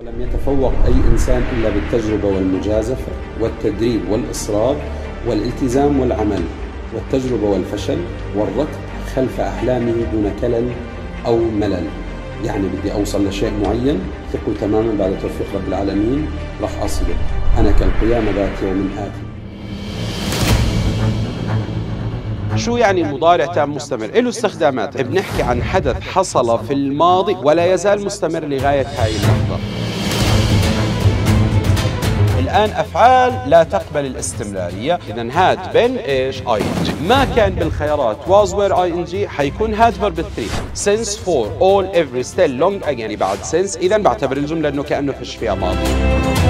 ولم يتفوق أي إنسان إلا بالتجربة والمجازفة والتدريب والإصرار والالتزام والعمل والتجربة والفشل والركض خلف أحلامه دون كلل أو ملل يعني بدي أوصل لشيء معين ثقوا تماما بعد توفيق رب العالمين راح أصله أنا كالقيامة ذات يوم آتي شو يعني مضارع تام مستمر؟ له استخدامات، بنحكي عن حدث حصل في الماضي ولا يزال مستمر لغاية هاي اللحظة. الآن أفعال لا تقبل الاستمرارية إذا هاد بن إيش أي ما كان بالخيارات was where أي إن جي حيكون هاد verb 3 since for all every still long again بعد since إذا بعتبر الجملة أنه كأنه فش فيها ماضي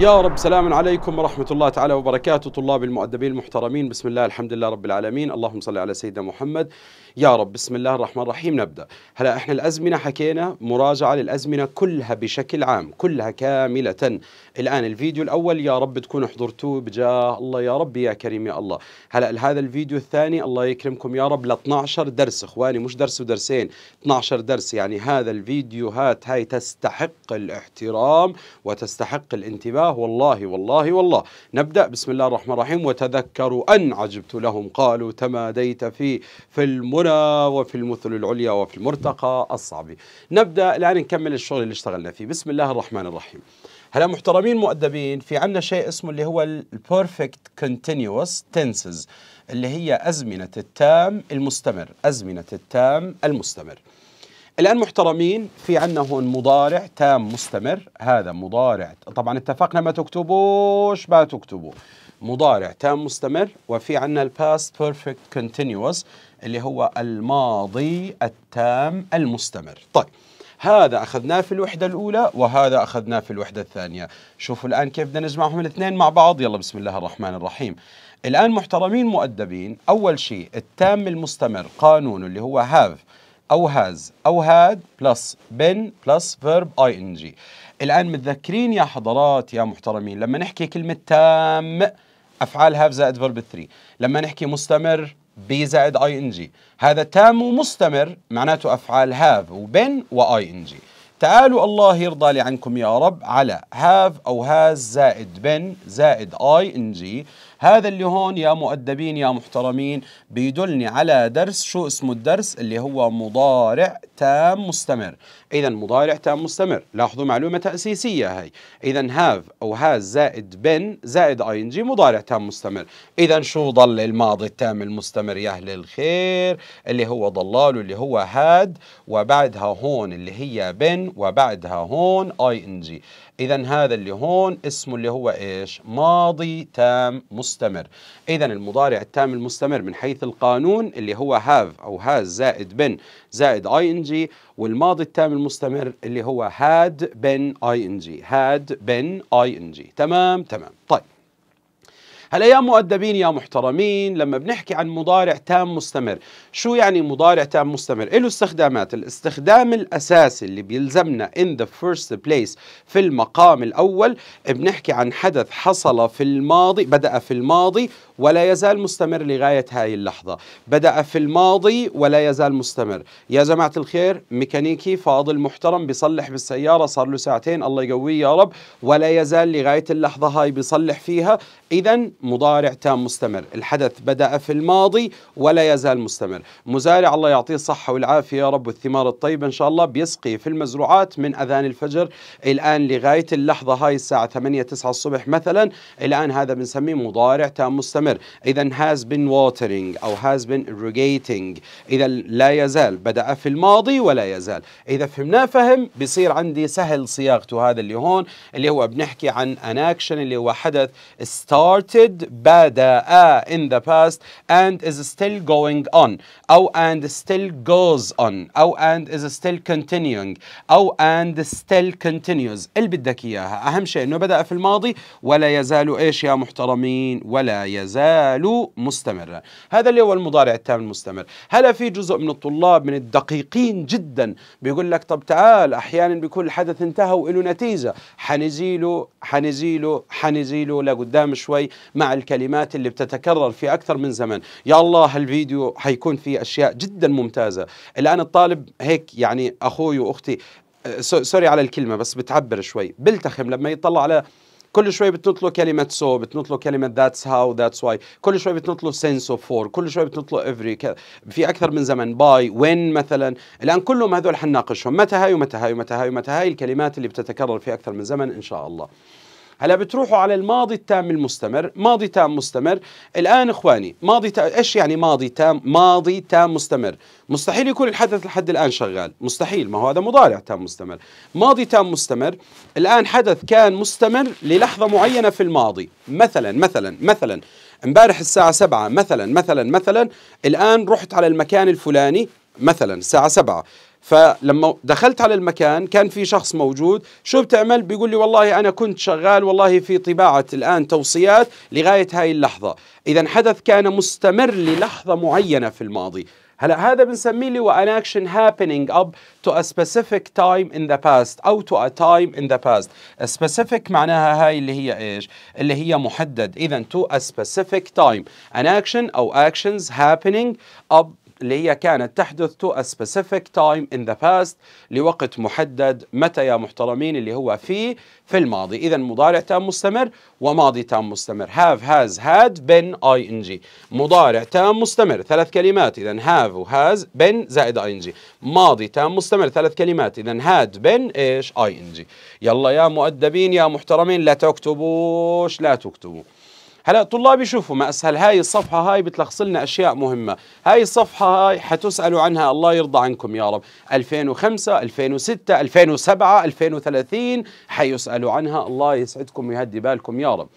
يا رب سلام عليكم ورحمة الله تعالى وبركاته طلاب المؤدبين المحترمين بسم الله الحمد لله رب العالمين اللهم صل على سيدنا محمد يا رب بسم الله الرحمن الرحيم نبدأ هلا احنا الأزمنة حكينا مراجعة للأزمنة كلها بشكل عام كلها كاملة الآن الفيديو الأول يا رب تكونوا حضرتوه بجاه الله يا رب يا كريم يا الله هلا هذا الفيديو الثاني الله يكرمكم يا رب ل 12 درس إخواني مش درس ودرسين 12 درس يعني هذا الفيديوهات هاي تستحق الاحترام وتستحق الانتباه والله والله والله نبدأ بسم الله الرحمن الرحيم وتذكروا أن عجبت لهم قالوا تماديت في في المنى وفي المثل العليا وفي المرتقى الصعب نبدأ الآن نكمل الشغل اللي اشتغلنا فيه بسم الله الرحمن الرحيم هلا محترمين مؤدبين مؤدبين في عندنا شيء اسمه اللي هو البيرفكت كونتينيوس تنسز اللي هي أزمنة التام المستمر أزمنة التام المستمر الآن محترمين في عندنا هون مضارع تام مستمر هذا مضارع طبعا اتفقنا ما تكتبوش ما تكتبوا مضارع تام مستمر وفي عندنا الباست بيرفكت كونتينيوس اللي هو الماضي التام المستمر طيب هذا أخذناه في الوحدة الأولى وهذا أخذناه في الوحدة الثانية شوفوا الآن كيف بدنا نجمعهم الاثنين مع بعض يلا بسم الله الرحمن الرحيم الآن محترمين مؤدبين أول شيء التام المستمر قانون اللي هو have أو has أو had plus been plus verb ing الآن متذكرين يا حضرات يا محترمين لما نحكي كلمة تام أفعال have زائد verb 3 لما نحكي مستمر بي زائد اي ان جي هذا تام ومستمر معناته افعال هاف وبن واي ان جي تعالوا الله يرضى لي عنكم يا رب على هاف او هاز زائد بن زائد اي ان جي هذا اللي هون يا مؤدبين يا محترمين بيدلني على درس شو اسمه الدرس اللي هو مضارع تام مستمر إذا مضارع تام مستمر لاحظوا معلومة تأسيسية هي إذا هاف أو هاز زائد بن زائد اي ان جي مضارع تام مستمر إذا شو ضل الماضي التام المستمر يا أهل الخير اللي هو ضلاله اللي هو هاد وبعدها هون اللي هي بن وبعدها هون اي ان جي إذا هذا اللي هون اسمه اللي هو إيش ماضي تام مستمر إذا المضارع التام المستمر من حيث القانون اللي هو هاف أو هاز زائد بن زائد اي ان جي والماضي التام المستمر اللي هو هاد بن اي ان جي هاد بن اي ان جي تمام تمام طيب هلا يا مؤدبين يا محترمين لما بنحكي عن مضارع تام مستمر شو يعني مضارع تام مستمر له استخدامات الاستخدام الاساسي اللي بيلزمنا in the first place في المقام الاول بنحكي عن حدث حصل في الماضي بدا في الماضي ولا يزال مستمر لغايه هاي اللحظه بدا في الماضي ولا يزال مستمر يا جماعه الخير ميكانيكي فاضل محترم بيصلح بالسياره صار له ساعتين الله يقويه يا رب ولا يزال لغايه اللحظه هاي بيصلح فيها اذا مضارع تام مستمر الحدث بدأ في الماضي ولا يزال مستمر مزارع الله يعطيه الصحة والعافية يا رب والثمار الطيبة إن شاء الله بيسقي في المزروعات من أذان الفجر الآن لغاية اللحظة هاي الساعة 8 9 الصبح مثلا الآن هذا بنسميه مضارع تام مستمر إذا has been watering أو has been irrigating إذا لا يزال بدأ في الماضي ولا يزال إذا فهمناه فهم بصير عندي سهل صياغته هذا اللي هون اللي هو بنحكي عن an action اللي هو حدث started started بدا uh, in the past and is still going on أو and still goes on أو and is still continuing أو and still continues اللي بدك إياها أهم شيء إنه بدأ في الماضي ولا يزال إيش يا محترمين ولا يزال مستمرا هذا اللي هو المضارع التام المستمر هلا في جزء من الطلاب من الدقيقين جدا بيقول لك طب تعال أحيانا بكل حدث انتهى وله نتيجة حنزيله حنزيله حنزيله لقدام شوي مع الكلمات اللي بتتكرر في أكثر من زمن يا الله هالفيديو حيكون فيه أشياء جدا ممتازة الآن الطالب هيك يعني أخوي وأختي آه، سوري على الكلمة بس بتعبر شوي بلتخم لما يطلع على كل شوي بتنط له كلمة سو so, بتنط له كلمة ذاتس هاو ذاتس واي كل شوي بتنط له سينس اوف فور كل شوي بتنط له افري في أكثر من زمن باي وين مثلا الآن كلهم هذول حنناقشهم متى هاي ومتى هاي ومتى هاي ومتى هاي الكلمات اللي بتتكرر في أكثر من زمن إن شاء الله هلا بتروحوا على الماضي التام المستمر ماضي تام مستمر الآن إخواني ماضي تام إيش يعني ماضي تام ماضي تام مستمر مستحيل يكون الحدث لحد الآن شغال مستحيل ما هو هذا مضارع تام مستمر ماضي تام مستمر الآن حدث كان مستمر للحظة معينة في الماضي مثلا مثلا مثلا امبارح الساعة سبعة مثلا مثلا مثلا الآن رحت على المكان الفلاني مثلا الساعة سبعة فلما دخلت على المكان كان في شخص موجود شو بتعمل بيقول لي والله أنا كنت شغال والله في طباعة الآن توصيات لغاية هاي اللحظة إذا حدث كان مستمر للحظة معينة في الماضي هلا هذا بنسميه لي هو an action happening up to a specific time in the past او to a time in the past specific معناها هاي اللي هي ايش اللي هي محدد اذا to a specific time an action او actions happening up اللي هي كانت تحدث to a specific time in the past لوقت محدد متى يا محترمين اللي هو في في الماضي إذا مضارع تام مستمر وماضي تام مستمر have has had been ing مضارع تام مستمر ثلاث كلمات إذا have و has been زائد ing ماضي تام مستمر ثلاث كلمات إذا had been إيش ing يلا يا مؤدبين يا محترمين لا تكتبوش لا تكتبوا هلا طلابي شوفوا ما اسهل هاي الصفحه هاي بتلخص لنا اشياء مهمه هاي الصفحه هاي حتسالوا عنها الله يرضى عنكم يا رب 2005 2006 2007 2030 حيسالوا عنها الله يسعدكم ويهدي بالكم يا رب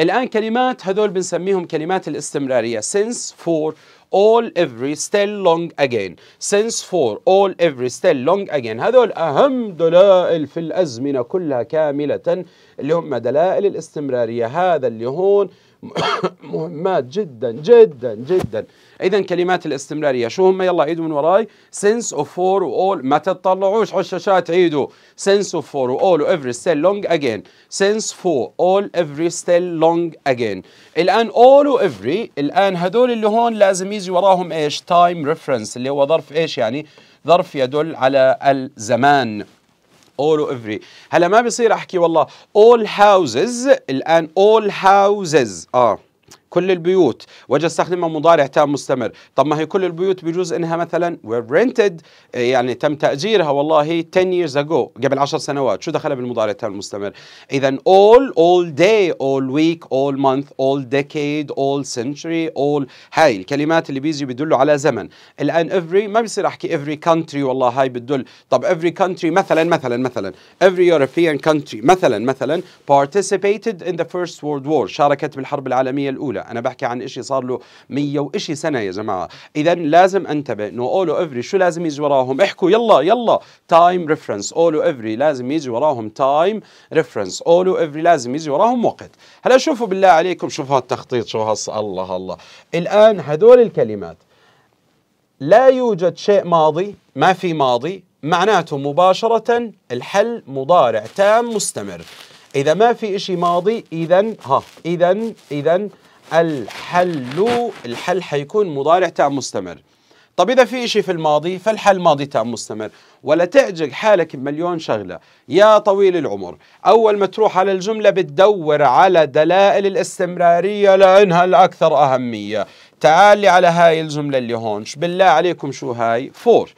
الان كلمات هذول بنسميهم كلمات الاستمراريه since for all every still long again since for all every still long again هذول أهم دلائل في الأزمنة كلها كاملة اللي هم دلائل الاستمرارية هذا اللي هون مهمات جدا جدا جدا اذا كلمات الاستمراريه شو هم يلا عيدوا من وراي سنس اوف فور واول ما تطلعوش على الشاشات عيدوا سنس اوف فور واول وافري ستيل لونج اجين سنس فور اول افري ستيل لونج اجين الان اول وافري الان هدول اللي هون لازم يجي وراهم ايش تايم ريفرنس اللي هو ظرف ايش يعني ظرف يدل على الزمان all every هلا ما بصير احكي والله all houses الان all houses اه كل البيوت واجي استخدم مضارع تام مستمر طب ما هي كل البيوت بجوز انها مثلا were rented إيه، يعني تم تاجيرها والله 10 years ago قبل 10 سنوات شو دخلها بالمضارع التام مستمر اذا all all day all week all month all decade all century all هاي الكلمات اللي بيجي بيدلوا على زمن الان every ما بيصير احكي every country والله هاي بتدل طب every country مثلا مثلا مثلا every European country مثلا مثلا participated in the first world war شاركت بالحرب العالميه الاولى انا بحكي عن شيء صار له 100 وشيء سنه يا جماعه اذا لازم انتبه انه اولو افري شو لازم يجي وراهم احكوا يلا يلا تايم ريفرنس اولو افري لازم يجي وراهم تايم ريفرنس اولو افري لازم يجي وراهم وقت هلا شوفوا بالله عليكم شوفوا هالتخطيط شو هالص الله الله الان هدول الكلمات لا يوجد شيء ماضي ما في ماضي معناته مباشرة الحل مضارع تام مستمر إذا ما في إشي ماضي إذا ها إذا إذا الحل الحل حيكون مضارع تام مستمر طب إذا في إشي في الماضي فالحل ماضي تام مستمر ولا تعجق حالك بمليون شغلة يا طويل العمر أول ما تروح على الجملة بتدور على دلائل الاستمرارية لأنها الأكثر أهمية تعال لي على هاي الجملة اللي هون بالله عليكم شو هاي فور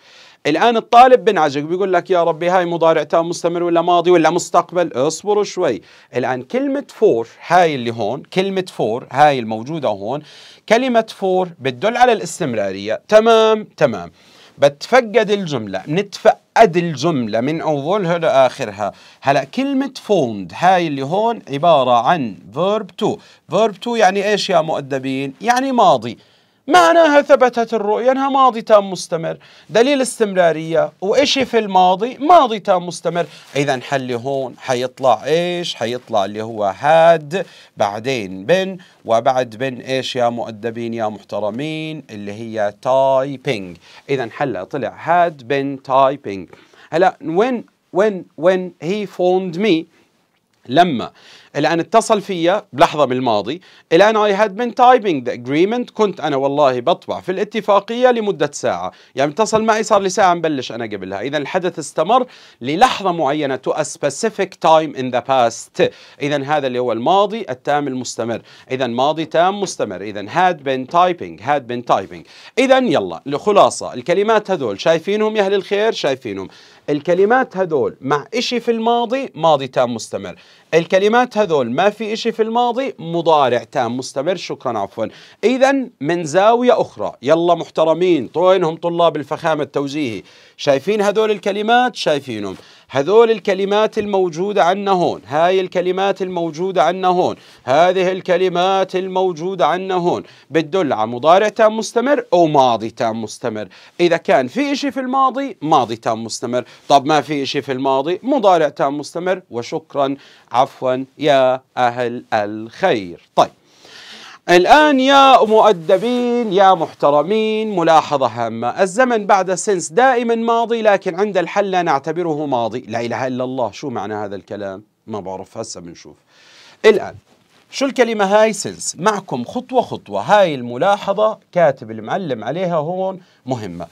الآن الطالب بنعجق بيقول لك يا ربي هاي مضارع تام مستمر ولا ماضي ولا مستقبل اصبروا شوي الآن كلمة فور هاي اللي هون كلمة فور هاي الموجودة هون كلمة فور بتدل على الاستمرارية تمام تمام بتفقد الجملة نتفقد الجملة من أولها لآخرها هلا كلمة فوند هاي اللي هون عبارة عن فيرب تو فيرب تو يعني إيش يا مؤدبين يعني ماضي معناها ثبتت الرؤية أنها ماضي تام مستمر دليل استمرارية وإيش في الماضي ماضي تام مستمر إذا حل هون حيطلع إيش حيطلع اللي هو هاد بعدين بن وبعد بن إيش يا مؤدبين يا محترمين اللي هي تايبينج إذا حل طلع هاد بن تايبينج هلا وين وين وين هي فوند مي لما الان اتصل فيا بلحظه من الماضي الان اي هاد بين تايبنج ذا اجريمنت كنت انا والله بطبع في الاتفاقيه لمده ساعه يعني اتصل معي صار لي ساعه مبلش انا قبلها اذا الحدث استمر للحظه معينه تو ا سبيسيفيك تايم ان ذا باست اذا هذا اللي هو الماضي التام المستمر اذا ماضي تام مستمر اذا هاد بين تايبنج هاد بين تايبنج اذا يلا الخلاصه الكلمات هذول شايفينهم يا اهل الخير شايفينهم الكلمات هدول مع إشي في الماضي ماضي تام مستمر الكلمات هذول ما في إشي في الماضي مضارع تام مستمر شكرا عفوا إذا من زاوية أخرى يلا محترمين طوينهم طلاب الفخامة التوجيهي شايفين هذول الكلمات شايفينهم هذول الكلمات الموجودة عنا هون هاي الكلمات الموجودة عنا هون هذه الكلمات الموجودة عنا هون بتدل على مضارع تام مستمر أو ماضي تام مستمر إذا كان في إشي في الماضي ماضي تام مستمر طب ما في إشي في الماضي مضارع تام مستمر وشكرا عفوا يا أهل الخير طيب الآن يا مؤدبين يا محترمين ملاحظة هامة الزمن بعد سنس دائما ماضي لكن عند الحل لا نعتبره ماضي لا إله إلا الله شو معنى هذا الكلام ما بعرف هسه بنشوف الآن شو الكلمة هاي سنس معكم خطوة خطوة هاي الملاحظة كاتب المعلم عليها هون مهمة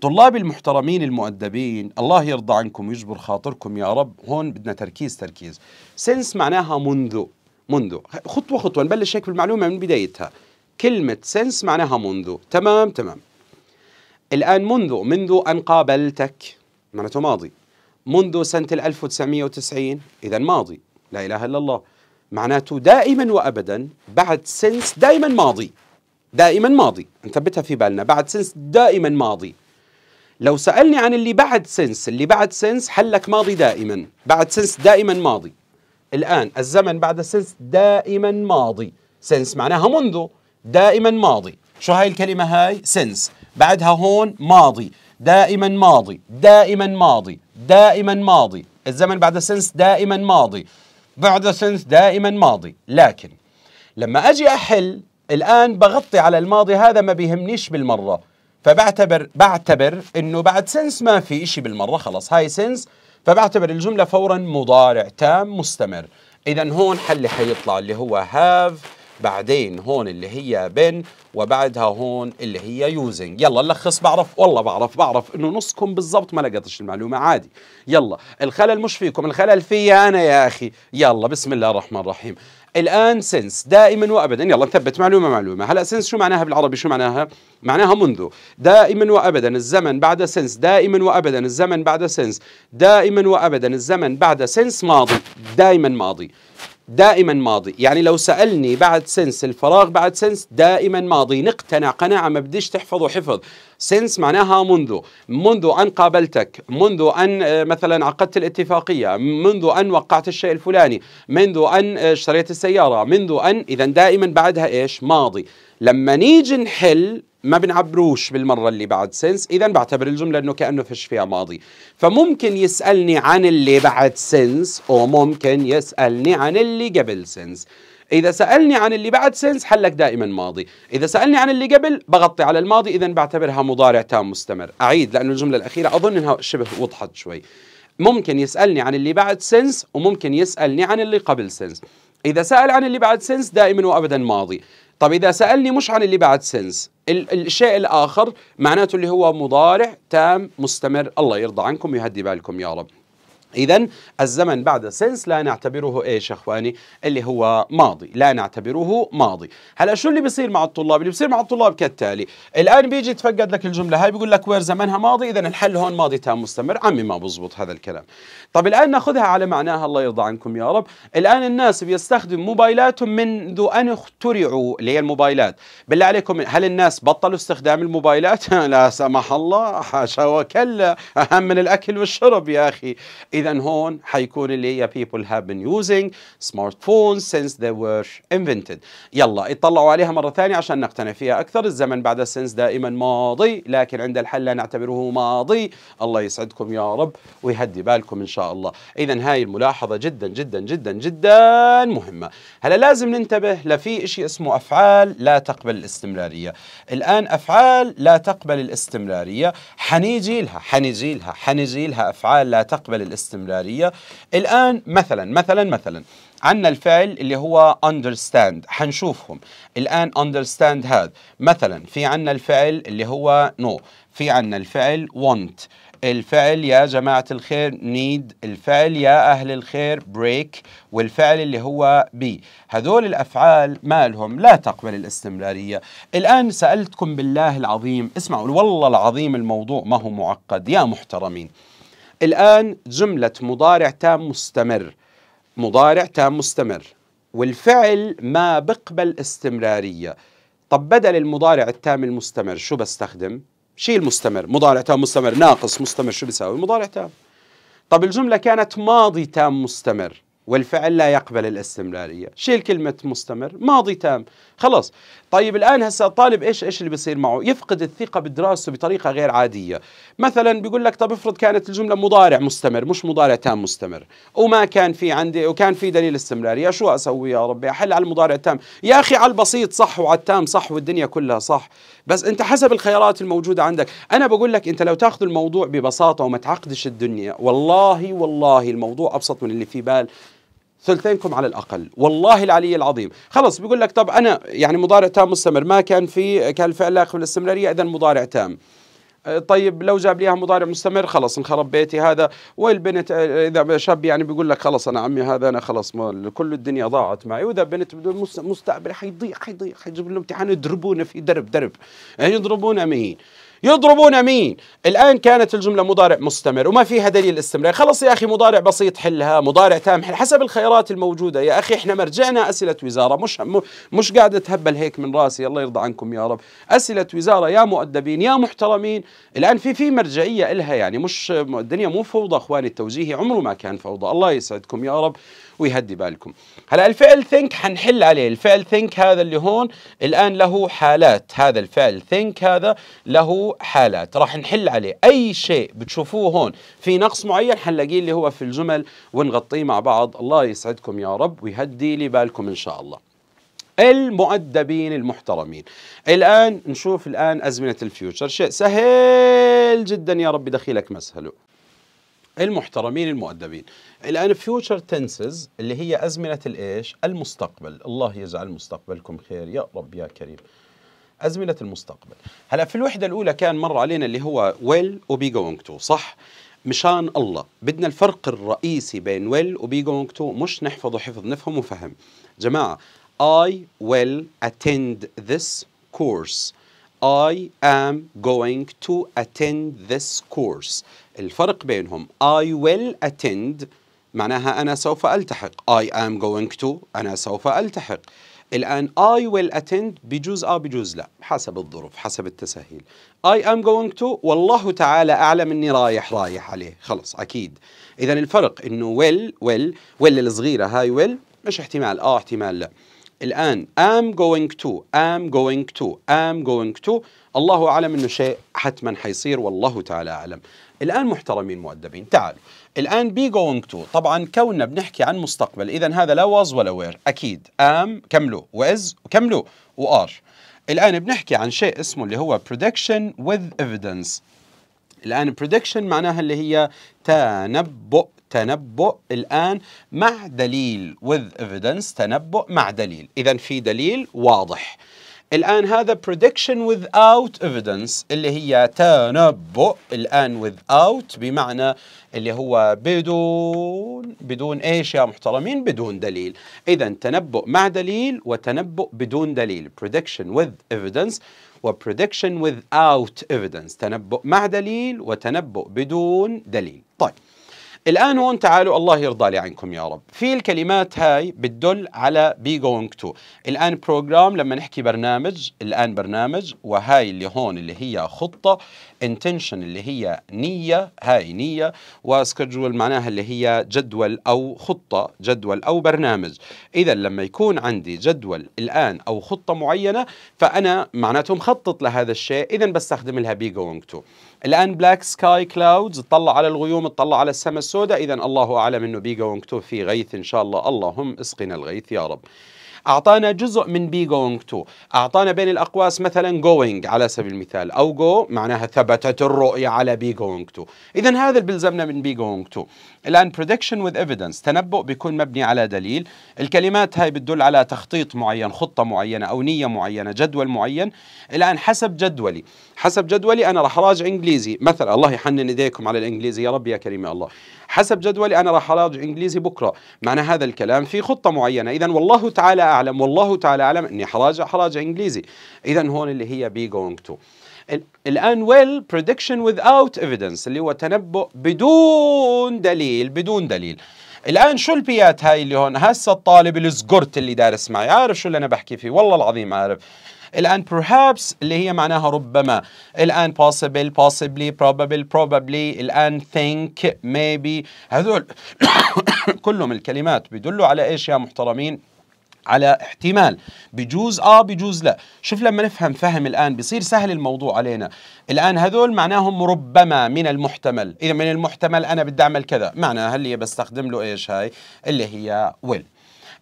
طلابي المحترمين المؤدبين الله يرضى عنكم ويجبر خاطركم يا رب هون بدنا تركيز تركيز سنس معناها منذ منذ خطوة خطوة نبلش هيك بالمعلومة من بدايتها كلمة سنس معناها منذ تمام تمام الآن منذ منذ أن قابلتك معناته ماضي منذ سنة 1990 إذا ماضي لا إله إلا الله معناته دائما وأبدا بعد سنس دائما ماضي دائما ماضي نثبتها في بالنا بعد سنس دائما ماضي لو سألني عن اللي بعد سنس اللي بعد سنس حلك ماضي دائما بعد سنس دائما ماضي الآن الزمن بعد سنس دائما ماضي سنس معناها منذ دائما ماضي شو هاي الكلمة هاي سنس بعدها هون ماضي دائما ماضي دائما ماضي دائما ماضي الزمن بعد سنس دائما ماضي بعد سنس دائما ماضي لكن لما أجي أحل الآن بغطي على الماضي هذا ما بيهمنيش بالمرة فبعتبر بعتبر انه بعد سنس ما في شيء بالمره خلص هاي سنس فبعتبر الجمله فورا مضارع تام مستمر اذا هون حل حيطلع اللي هو هاف بعدين هون اللي هي بن وبعدها هون اللي هي يوزنج يلا لخص بعرف والله بعرف بعرف انه نصكم بالضبط ما لقطش المعلومه عادي يلا الخلل مش فيكم الخلل فيا انا يا اخي يلا بسم الله الرحمن الرحيم الآن سنس دائما وأبدا يلا نثبت معلومة معلومة هلا سنس شو معناها بالعربي شو معناها معناها منذ دائما وأبدا الزمن بعد سنس دائما وأبدا الزمن بعد سنس دائما وأبدا الزمن بعد سنس ماضي دائما ماضي دائما ماضي يعني لو سألني بعد سنس الفراغ بعد سنس دائما ماضي نقتنع قناعة ما بديش تحفظه حفظ سنس معناها منذ منذ أن قابلتك منذ أن آه، مثلا عقدت الاتفاقية منذ أن وقعت الشيء الفلاني منذ أن آه، اشتريت السيارة منذ أن إذا دائما بعدها إيش ماضي لما نيجي نحل ما بنعبروش بالمرة اللي بعد سنس إذا بعتبر الجملة أنه كأنه فش فيها ماضي فممكن يسألني عن اللي بعد سنس وممكن يسألني عن اللي قبل سنس إذا سألني عن اللي بعد سنس حلك دائما ماضي إذا سألني عن اللي قبل بغطي على الماضي إذا بعتبرها مضارع تام مستمر أعيد لأنه الجملة الأخيرة أظن أنها شبه وضحت شوي ممكن يسألني عن اللي بعد سنس وممكن يسألني عن اللي قبل سنس إذا سأل عن اللي بعد سنس دائما وأبدا ماضي طب إذا سألني مش عن اللي بعد سنس الشيء الآخر معناته اللي هو مضارع تام مستمر الله يرضى عنكم يهدي بالكم يا رب إذا الزمن بعد سنس لا نعتبره إيش يا إخواني اللي هو ماضي لا نعتبره ماضي هلا شو اللي بيصير مع الطلاب اللي بيصير مع الطلاب كالتالي الآن بيجي تفقد لك الجملة هاي بيقول لك وير زمنها ماضي إذا الحل هون ماضي تام مستمر عمي ما بزبط هذا الكلام طب الآن ناخذها على معناها الله يرضى عنكم يا رب الآن الناس بيستخدم موبايلاتهم منذ أن اخترعوا اللي هي الموبايلات بالله عليكم هل الناس بطلوا استخدام الموبايلات لا سمح الله حاشا وكلا أهم من الأكل والشرب يا أخي اذا هون حيكون اللي هي people have been using smartphones since they were invented يلا اطلعوا عليها مره ثانيه عشان نقتنع فيها اكثر الزمن بعد السنس دائما ماضي لكن عند الحل لا نعتبره ماضي الله يسعدكم يا رب ويهدي بالكم ان شاء الله اذا هاي الملاحظه جدا جدا جدا جدا مهمه هلا لازم ننتبه لفي شيء اسمه افعال لا تقبل الاستمراريه الان افعال لا تقبل الاستمراريه حنيجي لها حنيجي لها حنيجي لها افعال لا تقبل الاستمراريه الاستمراريه الان مثلا مثلا مثلا عندنا الفعل اللي هو understand حنشوفهم الآن understand هذا مثلا في عندنا الفعل اللي هو no في عندنا الفعل want الفعل يا جماعة الخير need الفعل يا أهل الخير break والفعل اللي هو be هذول الأفعال مالهم لا تقبل الاستمرارية الآن سألتكم بالله العظيم اسمعوا والله العظيم الموضوع ما هو معقد يا محترمين الآن جملة مضارع تام مستمر مضارع تام مستمر والفعل ما بقبل استمرارية طب بدل المضارع التام المستمر شو بستخدم؟ شيل مستمر مضارع تام مستمر ناقص مستمر شو بيساوي؟ مضارع تام طب الجملة كانت ماضي تام مستمر والفعل لا يقبل الاستمراريه شيل كلمه مستمر ماضي تام خلاص طيب الان هسه الطالب ايش ايش اللي بيصير معه يفقد الثقه بدراسته بطريقه غير عاديه مثلا بيقول لك طب افرض كانت الجمله مضارع مستمر مش مضارع تام مستمر وما كان في عندي وكان في دليل استمراريه شو اسوي يا ربي احل على المضارع التام يا اخي على البسيط صح وعلى التام صح والدنيا كلها صح بس انت حسب الخيارات الموجوده عندك انا بقول لك انت لو تاخذ الموضوع ببساطه وما تعقدش الدنيا والله والله الموضوع ابسط من اللي في بال ثلثينكم على الاقل والله العلي العظيم خلص بيقول لك طب انا يعني مضارع تام مستمر ما كان في كان الفعل لاحق بالاستمراريه اذا مضارع تام آه، طيب لو جاب لي اياها مضارع مستمر خلص انخرب بيتي هذا والبنت آه، اذا شاب يعني بيقول لك خلص انا عمي هذا انا خلص كل الدنيا ضاعت معي واذا بنت مستقبل حيضيع حيضيع حيجيب لهم امتحان يضربونا في درب درب يعني يضربونا مهين يضربون مين الآن كانت الجملة مضارع مستمر وما فيها دليل استمرار خلص يا أخي مضارع بسيط حلها مضارع تام حل حسب الخيارات الموجودة يا أخي إحنا مرجعنا أسئلة وزارة مش مش قاعدة تهبل هيك من راسي الله يرضى عنكم يا رب أسئلة وزارة يا مؤدبين يا محترمين الآن في في مرجعية إلها يعني مش الدنيا مو فوضى إخواني التوجيهي عمره ما كان فوضى الله يسعدكم يا رب ويهدي بالكم هلا الفعل ثينك حنحل عليه الفعل ثينك هذا اللي هون الآن له حالات هذا الفعل ثينك هذا له حالات راح نحل عليه أي شيء بتشوفوه هون في نقص معين حنلاقيه اللي هو في الجمل ونغطيه مع بعض الله يسعدكم يا رب ويهدي لي بالكم إن شاء الله المؤدبين المحترمين الآن نشوف الآن أزمنة الفيوتشر شيء سهل جدا يا رب دخيلك مسهله المحترمين المؤدبين الآن فيوتشر تنسز اللي هي أزمنة الإيش المستقبل الله يجعل مستقبلكم خير يا رب يا كريم أزمنة المستقبل هلا في الوحدة الأولى كان مر علينا اللي هو ويل وبي جوينج تو صح مشان الله بدنا الفرق الرئيسي بين ويل وبي جوينج تو مش نحفظه حفظ نفهم وفهم جماعة I will attend this course I am going to attend this course الفرق بينهم I will attend معناها أنا سوف ألتحق I am going to أنا سوف ألتحق الآن I will attend بجوز آه بجوز لا حسب الظروف حسب التسهيل I am going to والله تعالى أعلم أني رايح رايح عليه خلص أكيد إذا الفرق أنه will will will الصغيرة هاي will مش احتمال آه احتمال لا الآن I'm going to I'm going to I'm going to الله أعلم أنه شيء حتما حيصير والله تعالى أعلم الآن محترمين مؤدبين تعالوا الآن be going to طبعا كوننا بنحكي عن مستقبل إذا هذا لا was ولا where أكيد am كملوا وإز و وآر الآن بنحكي عن شيء اسمه اللي هو prediction with evidence الآن prediction معناها اللي هي تنبؤ تنبؤ الآن مع دليل with evidence تنبؤ مع دليل إذا في دليل واضح الآن هذا prediction without evidence اللي هي تنبؤ الآن without بمعنى اللي هو بدون بدون إيش يا محترمين بدون دليل إذا تنبؤ مع دليل وتنبؤ بدون دليل prediction with evidence و prediction without evidence تنبؤ مع دليل وتنبؤ بدون دليل طيب الآن هون تعالوا الله يرضى لي عنكم يا رب في الكلمات هاي بتدل على بي جوينج تو الآن بروجرام لما نحكي برنامج الآن برنامج وهاي اللي هون اللي هي خطة انتنشن اللي هي نيه هاي نيه وسكجول معناها اللي هي جدول او خطه جدول او برنامج اذا لما يكون عندي جدول الان او خطه معينه فانا معناته مخطط لهذا الشيء اذا بستخدم لها بي جوينج تو الان بلاك سكاي كلاودز اطلع على الغيوم اطلع على السماء السوداء اذا الله اعلم انه بي جوينج تو في غيث ان شاء الله اللهم اسقنا الغيث يا رب أعطانا جزء من بي going to أعطانا بين الأقواس مثلا going على سبيل المثال أو go معناها ثبتت الرؤية على be going to إذا هذا اللي بلزمنا من be going to الآن prediction with evidence تنبؤ بيكون مبني على دليل الكلمات هاي بتدل على تخطيط معين خطة معينة أو نية معينة جدول معين الآن حسب جدولي حسب جدولي أنا راح أراجع إنجليزي مثلا الله يحنن إيديكم على الإنجليزي يا رب يا كريم يا الله حسب جدولي أنا راح أراجع إنجليزي بكرة معنى هذا الكلام في خطة معينة إذا والله تعالى اعلم والله تعالى اعلم اني حراجع حراجع انجليزي اذا هون اللي هي بي جوينج تو الان ويل بريدكشن without ايفيدنس اللي هو تنبؤ بدون دليل بدون دليل الان شو البيات هاي اللي هون هسه الطالب الزقرت اللي دارس معي عارف شو اللي انا بحكي فيه والله العظيم عارف الان perhaps اللي هي معناها ربما الان possible possibly probable probably الان think maybe هذول كلهم الكلمات بيدلوا على ايش يا محترمين على احتمال بجوز اه بجوز لا شوف لما نفهم فهم الان بصير سهل الموضوع علينا الان هذول معناهم ربما من المحتمل اذا من المحتمل انا بدي اعمل كذا معناها اللي بستخدم له ايش هاي اللي هي ويل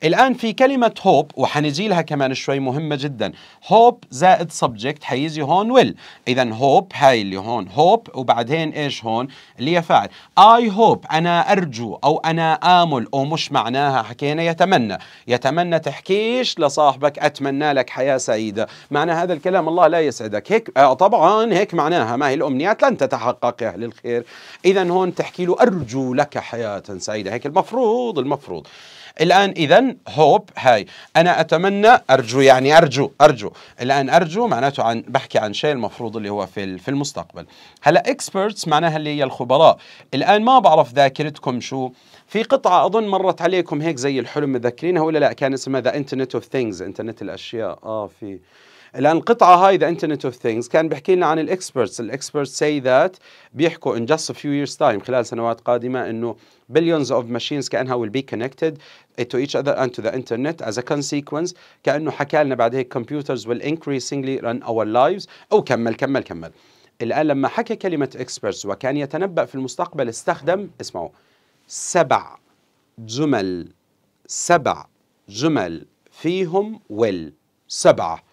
الآن في كلمة هوب وحنجي لها كمان شوي مهمة جدا هوب زائد سبجكت حيجي هون ويل إذا هوب هاي اللي هون هوب وبعدين إيش هون اللي هي فاعل I hope أنا أرجو أو أنا آمل أو مش معناها حكينا يتمنى يتمنى تحكيش لصاحبك أتمنى لك حياة سعيدة معنى هذا الكلام الله لا يسعدك هيك آه طبعا هيك معناها ما هي الأمنيات لن تتحقق يا أهل الخير إذا هون تحكي له أرجو لك حياة سعيدة هيك المفروض المفروض الآن إذا هوب هاي أنا أتمنى أرجو يعني أرجو أرجو الآن أرجو معناته عن بحكي عن شيء المفروض اللي هو في في المستقبل هلا اكسبرتس معناها اللي هي الخبراء الآن ما بعرف ذاكرتكم شو في قطعة أظن مرت عليكم هيك زي الحلم متذكرينها ولا لا كان اسمها ذا انترنت اوف ثينجز انترنت الأشياء آه في الان القطعه هاي ذا انترنت اوف ثينجز كان بيحكي لنا عن الاكسبرتس الاكسبرتس سي ذات بيحكوا ان جاست فيو ييرز تايم خلال سنوات قادمه انه بليونز اوف ماشينز كانها ويل بي كونكتد تو ايتش اذر اند تو ذا انترنت از ا كونسيكونس كانه حكى لنا بعد هيك كمبيوترز ويل انكريسنجلي ران اور لايفز او كمل كمل كمل الان لما حكى كلمه اكسبرتس وكان يتنبأ في المستقبل استخدم اسمعوا سبع جمل سبع جمل فيهم ويل سبعه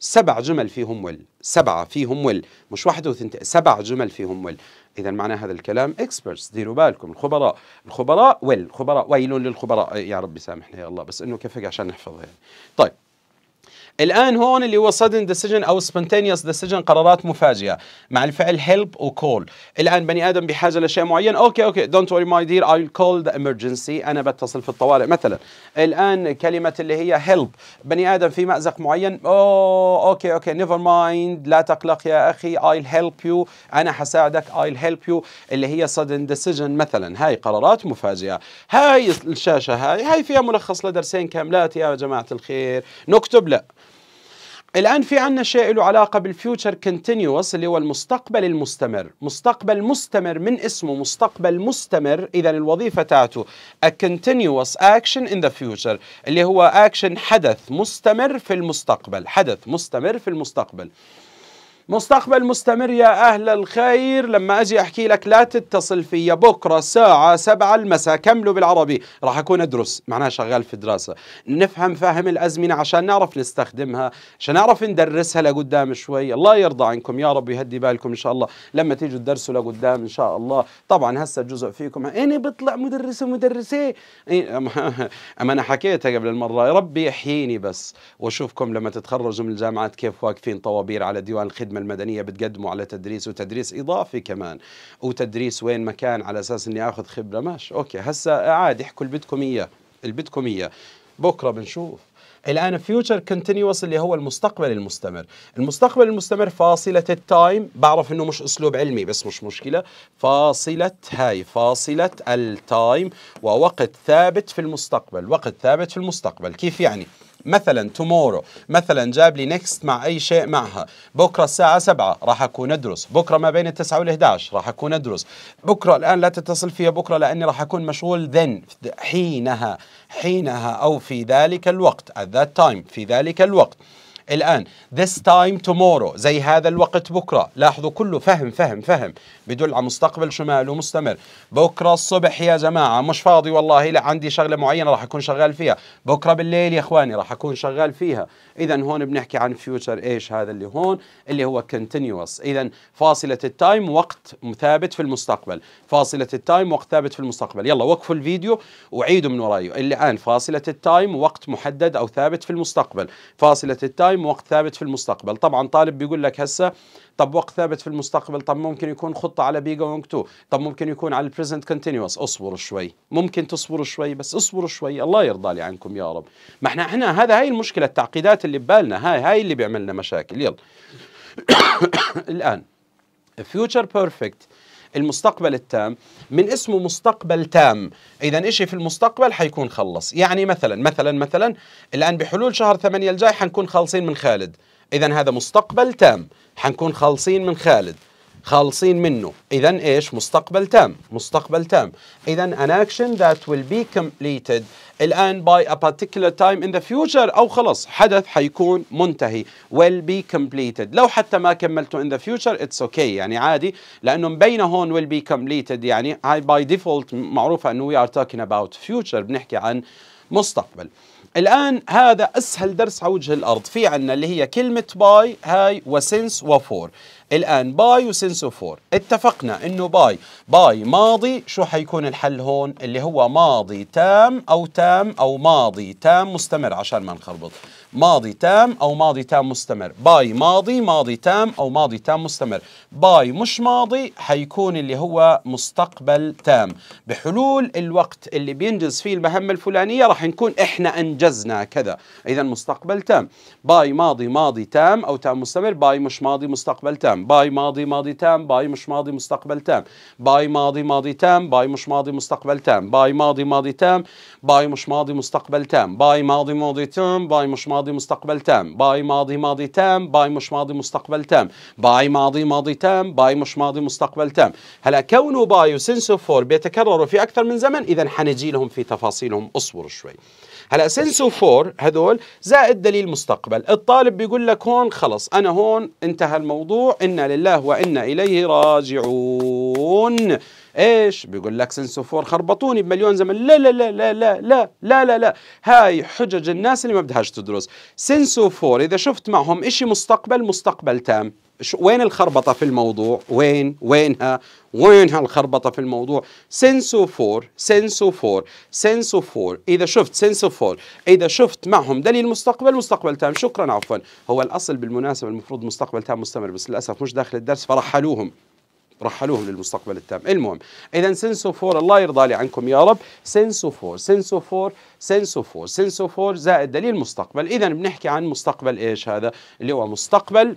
سبع جمل فيهم ويل سبعة فيهم ويل مش واحدة وثنتين سبع جمل فيهم ويل إذا معنى هذا الكلام اكسبرتس ديروا بالكم الخبراء الخبراء ويل الخبراء ويل للخبراء إيه، يا رب سامحنا يا الله بس إنه كفك عشان نحفظها يعني. طيب الان هون اللي هو sudden decision او spontaneous decision قرارات مفاجئه مع الفعل help وكول الان بني ادم بحاجه لشيء معين اوكي اوكي دونت وري ماي دير I'll كول ذا emergency انا بتصل في الطوارئ مثلا الان كلمه اللي هي help بني ادم في مازق معين اوه اوكي اوكي نيفر مايند لا تقلق يا اخي I'll help you انا حساعدك I'll help you اللي هي sudden decision مثلا هاي قرارات مفاجئه هاي الشاشه هاي هاي فيها ملخص لدرسين كاملات يا جماعه الخير نكتب لا الآن في عنا شيء له علاقة بالفيوتشر كونتينيوس اللي هو المستقبل المستمر مستقبل مستمر من اسمه مستقبل مستمر إذا الوظيفة تاعته a continuous action in the future اللي هو action حدث مستمر في المستقبل حدث مستمر في المستقبل مستقبل مستمر يا أهل الخير لما أجي أحكي لك لا تتصل في بكرة الساعة سبعة المساء كملوا بالعربي راح أكون أدرس معناها شغال في دراسة نفهم فاهم الأزمنة عشان نعرف نستخدمها عشان نعرف ندرسها لقدام شوي الله يرضى عنكم يا رب يهدي بالكم إن شاء الله لما تيجوا تدرسوا لقدام إن شاء الله طبعا هسه جزء فيكم أنا بطلع مدرس ومدرسة إيه، أما أنا حكيتها قبل المرة ربي يحييني بس وأشوفكم لما تتخرجوا من الجامعات كيف واقفين طوابير على ديوان الخدمة الخدمه المدنيه بتقدمه على تدريس وتدريس اضافي كمان وتدريس وين مكان على اساس اني اخذ خبره ماشي اوكي هسه عادي احكوا اللي بدكم اياه اللي بدكم اياه بكره بنشوف الان فيوتشر كونتينيوس اللي هو المستقبل المستمر المستقبل المستمر فاصله التايم بعرف انه مش اسلوب علمي بس مش مشكله فاصله هاي فاصله التايم ووقت ثابت في المستقبل وقت ثابت في المستقبل كيف يعني مثلا tomorrow مثلا جاب لي next مع أي شيء معها بكرة الساعة 7 راح أكون أدرس بكرة ما بين التسعة وال11 راح أكون أدرس بكرة الآن لا تتصل فيها بكرة لأني راح أكون مشغول then حينها حينها أو في ذلك الوقت at that time في ذلك الوقت الآن this time tomorrow زي هذا الوقت بكرة لاحظوا كله فهم فهم فهم بدل على مستقبل شمال ومستمر بكرة الصبح يا جماعة مش فاضي والله لا عندي شغلة معينة راح أكون شغال فيها بكرة بالليل يا إخواني راح أكون شغال فيها إذا هون بنحكي عن future إيش هذا اللي هون اللي هو continuous إذا فاصلة التايم وقت ثابت في المستقبل فاصلة التايم وقت ثابت في المستقبل يلا وقفوا الفيديو وعيدوا من وراي الآن فاصلة التايم وقت محدد أو ثابت في المستقبل فاصلة التايم دائم ووقت ثابت في المستقبل طبعا طالب بيقول لك هسه طب وقت ثابت في المستقبل طب ممكن يكون خطه على بي جوينج تو طب ممكن يكون على البريزنت كونتينوس اصبروا شوي ممكن تصبروا شوي بس اصبروا شوي الله يرضى لي عنكم يا رب ما احنا احنا هذا هاي المشكله التعقيدات اللي ببالنا هاي هاي اللي بيعملنا مشاكل يلا الان فيوتشر بيرفكت المستقبل التام من اسمه مستقبل تام إذا إشي في المستقبل حيكون خلص يعني مثلا مثلا مثلا الآن بحلول شهر 8 الجاي حنكون خالصين من خالد إذا هذا مستقبل تام حنكون خالصين من خالد خالصين منه اذا ايش مستقبل تام مستقبل تام اذا an action that will be completed الان by a particular time in the future او خلص حدث حيكون منتهي will be completed لو حتى ما كملته in the future it's okay يعني عادي لانه مبينه هون will be completed يعني by default معروفه انه we are talking about future بنحكي عن مستقبل الآن هذا أسهل درس على وجه الأرض في عنا اللي هي كلمة باي هاي وسنس وفور الآن باي وسنس وفور اتفقنا إنه باي باي ماضي شو حيكون الحل هون اللي هو ماضي تام أو تام أو ماضي تام مستمر عشان ما نخربط ماضي تام أو ماضي تام مستمر باي ماضي ماضي تام أو ماضي تام مستمر باي مش ماضي حيكون اللي هو مستقبل تام بحلول الوقت اللي بينجز فيه المهمة الفلانية راح نكون إحنا أنجزنا كذا إذا مستقبل تام باي ماضي ماضي تام أو تام مستمر باي مش ماضي مستقبل تام باي ماضي ماضي تام باي مش ماضي مستقبل تام باي ماضي ماضي تام باي مش ماضي مستقبل تام باي ماضي ماضي تام باي مش ماضي مستقبل تام باي ماضي ماضي تام باي مش ماضي ماضي مستقبل تام باي ماضي ماضي تام باي مش ماضي مستقبل تام باي ماضي ماضي تام باي مش ماضي مستقبل تام هلا كونه باي وسنس اوف فور بيتكرروا في اكثر من زمن اذا حنجي لهم في تفاصيلهم اصبروا شوي هلا سنس اوف فور هذول زائد دليل مستقبل الطالب بيقول لك هون خلص انا هون انتهى الموضوع انا لله وانا اليه راجعون ايش بيقول لك سنسوفور خربطوني بمليون زمن لا لا لا لا لا لا لا لا, لا. هاي حجج الناس اللي ما بدهاش تدرس سنسوفور اذا شفت معهم إشي مستقبل مستقبل تام وين الخربطة في الموضوع وين وينها وينها الخربطة في الموضوع سنسوفور فور سنسوفور فور فور إذا شفت سنسوفور فور إذا شفت معهم دليل مستقبل مستقبل تام شكرا عفوا هو الأصل بالمناسبة المفروض مستقبل تام مستمر بس للأسف مش داخل الدرس فرحلوهم رحلوهم للمستقبل التام المهم اذا سنسوفور الله يرضى لي عنكم يا رب سنسوفور سنسوفور سنسوفور سنسوفور زائد دليل مستقبل اذا بنحكي عن مستقبل ايش هذا اللي هو مستقبل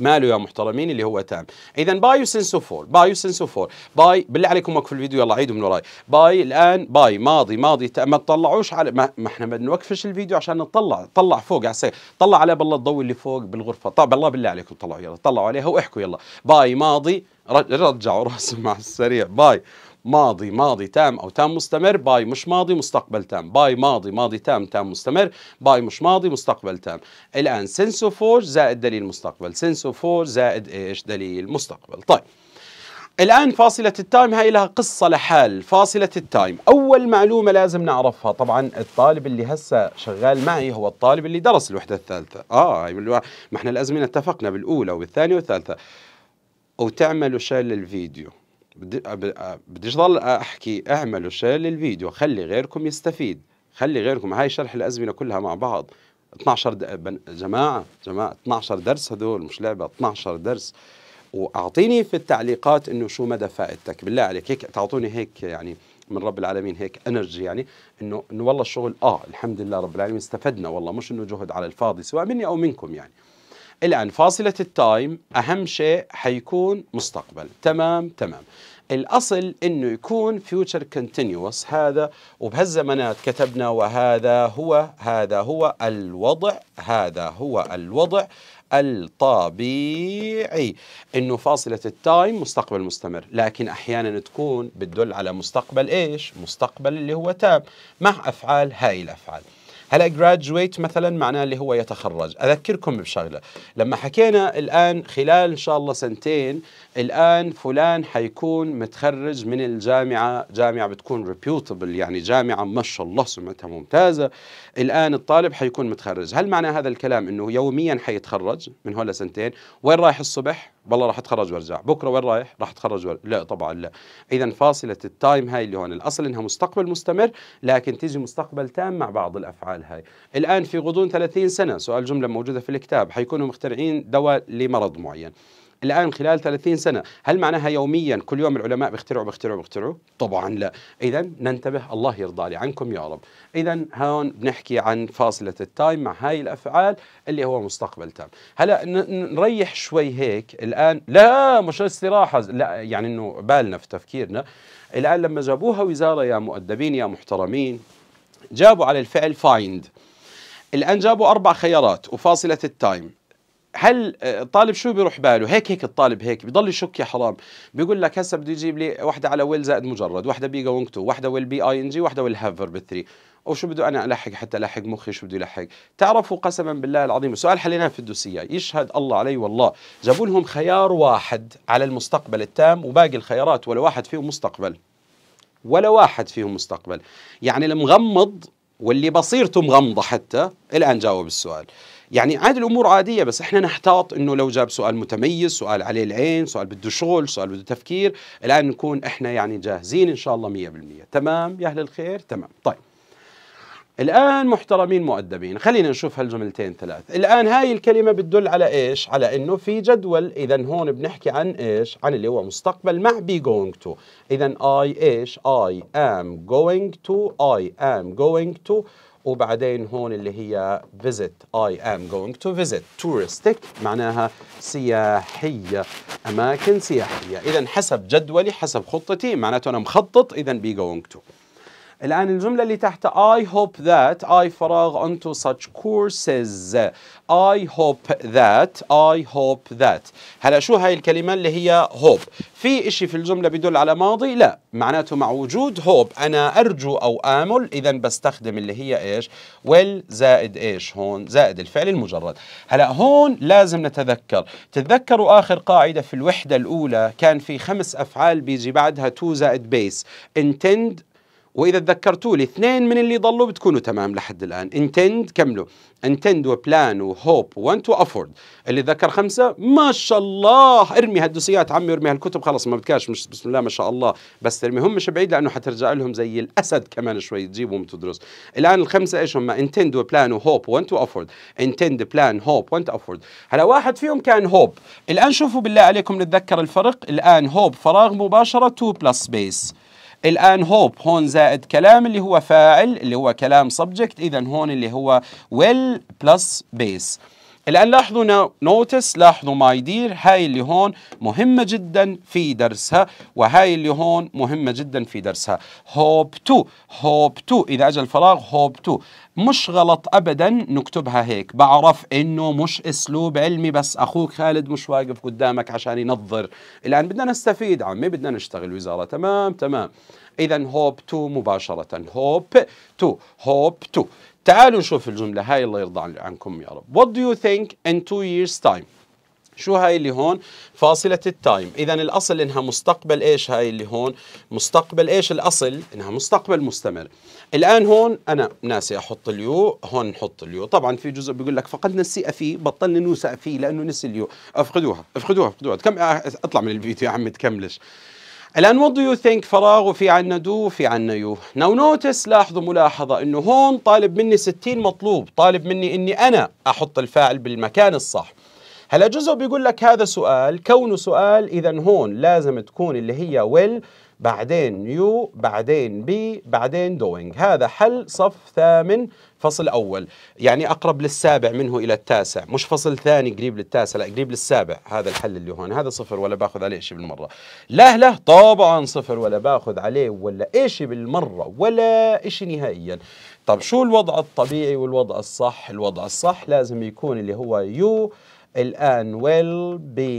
ماله يا محترمين اللي هو تام اذا بايو سنسوفور بايو سنسوفور باي بالله عليكم وقف الفيديو يلا عيدوا من وراي باي الان باي ماضي ماضي ما تطلعوش على ما, ما احنا ما نوقفش الفيديو عشان نطلع طلع فوق على السير طلع على بالله الضوء اللي فوق بالغرفه طب الله بالله عليكم طلعوا يلا طلعوا عليها واحكوا يلا باي ماضي رجعوا راسهم على السريع باي ماضي ماضي تام أو تام مستمر باي مش ماضي مستقبل تام باي ماضي ماضي تام تام مستمر باي مش ماضي مستقبل تام الآن سنس فور زائد دليل مستقبل سنس فور زائد إيش دليل مستقبل طيب الآن فاصلة التايم هاي لها قصة لحال فاصلة التايم أول معلومة لازم نعرفها طبعا الطالب اللي هسه شغال معي هو الطالب اللي درس الوحدة الثالثة آه يعني ما احنا الأزمنة اتفقنا بالأولى والثانية والثالثة وتعملوا شير للفيديو بدي بديش ضل احكي اعملوا شير للفيديو خلي غيركم يستفيد خلي غيركم هاي شرح الازمنه كلها مع بعض 12 د... جماعه جماعه 12 درس هذول مش لعبه 12 درس واعطيني في التعليقات انه شو مدى فائدتك بالله عليك هيك تعطوني هيك يعني من رب العالمين هيك انرجي يعني انه انه والله الشغل اه الحمد لله رب العالمين استفدنا والله مش انه جهد على الفاضي سواء مني او منكم يعني الآن فاصلة التايم أهم شيء حيكون مستقبل تمام تمام الأصل أنه يكون future continuous هذا وبهالزمانات كتبنا وهذا هو هذا هو الوضع هذا هو الوضع الطبيعي انه فاصله التايم مستقبل مستمر لكن احيانا تكون بتدل على مستقبل ايش مستقبل اللي هو تام مع افعال هاي الافعال هلا جراجويت مثلا معناه اللي هو يتخرج اذكركم بشغله لما حكينا الان خلال ان شاء الله سنتين الان فلان حيكون متخرج من الجامعه جامعه بتكون ريبيوتبل يعني جامعه ما شاء الله سمعتها ممتازه الان الطالب حيكون متخرج هل معنى هذا الكلام انه يوميا حيتخرج من هلا سنتين وين رايح الصبح والله راح اتخرج وارجع بكره وين رايح راح اتخرج وارجع. لا طبعا لا اذا فاصله التايم هاي اللي هون الاصل انها مستقبل مستمر لكن تيجي مستقبل تام مع بعض الافعال هاي الان في غضون 30 سنه سؤال جمله موجوده في الكتاب حيكونوا مخترعين دواء لمرض معين الآن خلال 30 سنة هل معناها يوميا كل يوم العلماء بيخترعوا بيخترعوا بيخترعوا طبعا لا إذا ننتبه الله يرضى لي عنكم يا رب إذا هون بنحكي عن فاصلة التايم مع هاي الأفعال اللي هو مستقبل تام هلا نريح شوي هيك الآن لا مش استراحة لا يعني أنه بالنا في تفكيرنا الآن لما جابوها وزارة يا مؤدبين يا محترمين جابوا على الفعل فايند الآن جابوا أربع خيارات وفاصلة التايم هل الطالب آه، شو بيروح باله هيك هيك الطالب هيك بضل يشك يا حرام بيقول لك هسه بده يجيب لي وحده على ويل زائد مجرد وحده بي جوينج تو وحده ويل بي اي ان جي وحده ويل هاف فيرب 3 او شو بده انا الحق حتى الحق مخي شو بده يلحق تعرفوا قسما بالله العظيم السؤال حليناه في الدوسيه يشهد الله علي والله جابوا لهم خيار واحد على المستقبل التام وباقي الخيارات ولا واحد فيهم مستقبل ولا واحد فيهم مستقبل يعني المغمض واللي بصيرته مغمضه حتى الان جاوب السؤال يعني عادي الامور عاديه بس احنا نحتاط انه لو جاب سؤال متميز سؤال عليه العين سؤال بده شغل سؤال بده تفكير الان نكون احنا يعني جاهزين ان شاء الله 100% تمام يا اهل الخير تمام طيب الآن محترمين مؤدبين خلينا نشوف هالجملتين ثلاث الآن هاي الكلمة بتدل على إيش على إنه في جدول إذا هون بنحكي عن إيش عن اللي هو مستقبل مع بي جوينج تو إذا اي إيش اي ام جوينج تو اي ام جوينج تو وبعدين هون اللي هي visit I am going to visit touristic معناها سياحية أماكن سياحية إذا حسب جدولي حسب خطتي معناته أنا مخطط إذا be going to الآن الجملة اللي تحت I hope that I فراغ onto such courses I hope that I hope that هلا شو هاي الكلمة اللي هي hope في إشي في الجملة بدل على ماضي لا معناته مع وجود hope أنا أرجو أو آمل إذا بستخدم اللي هي إيش will زائد إيش هون زائد الفعل المجرد هلا هون لازم نتذكر تتذكروا آخر قاعدة في الوحدة الأولى كان في خمس أفعال بيجي بعدها to زائد base intend واذا تذكرتوا لي اثنين من اللي ضلوا بتكونوا تمام لحد الان انتند كملوا انتند وبلان وهوب وانت وافورد اللي ذكر خمسه ما شاء الله ارمي هالدوسيات عمي ارمي هالكتب خلاص ما بتكاش مش بسم الله ما شاء الله بس ترميهم مش بعيد لانه حترجع لهم زي الاسد كمان شوي تجيبهم تدرس الان الخمسه ايش هم انتند وبلان وهوب وانت وافورد انتند بلان هوب وانت افورد هلا واحد فيهم كان هوب الان شوفوا بالله عليكم نتذكر الفرق الان هوب فراغ مباشره 2 بلس سبيس الآن هوب هون زائد كلام اللي هو فاعل اللي هو كلام subject إذا هون اللي هو will plus base الآن لاحظوا نوتس لاحظوا ما يدير هاي اللي هون مهمة جدا في درسها وهاي اللي هون مهمة جدا في درسها هوب تو هوب تو إذا أجل الفراغ هوب تو مش غلط ابدا نكتبها هيك بعرف انه مش اسلوب علمي بس اخوك خالد مش واقف قدامك عشان ينظر الان بدنا نستفيد عمي بدنا نشتغل وزاره تمام تمام اذا هوب تو مباشره هوب تو هوب تو تعالوا نشوف الجملة هاي الله يرضى عنكم يا رب What do you think in two years time شو هاي اللي هون فاصلة التايم إذا الأصل إنها مستقبل إيش هاي اللي هون مستقبل إيش الأصل إنها مستقبل مستمر الآن هون أنا ناسي أحط اليو هون نحط اليو طبعا في جزء بيقول لك فقدنا السي أفي بطلنا نوسع فيه لأنه نسي اليو أفقدوها أفقدوها أفقدوها كم أطلع من الفيديو يا عم تكملش الآن what do you think فراغ وفي عنا do وفي عنا you now notice لاحظوا ملاحظة أنه هون طالب مني 60 مطلوب طالب مني أني أنا أحط الفاعل بالمكان الصح هلا جزء بيقول لك هذا سؤال كونه سؤال إذا هون لازم تكون اللي هي will بعدين يو بعدين بي بعدين دوينج هذا حل صف ثامن فصل أول يعني أقرب للسابع منه إلى التاسع مش فصل ثاني قريب للتاسع لا قريب للسابع هذا الحل اللي هون هذا صفر ولا باخذ عليه شيء بالمرة لا لا طبعا صفر ولا باخذ عليه ولا إيش بالمرة ولا إيش نهائيا طب شو الوضع الطبيعي والوضع الصح الوضع الصح لازم يكون اللي هو يو الآن will be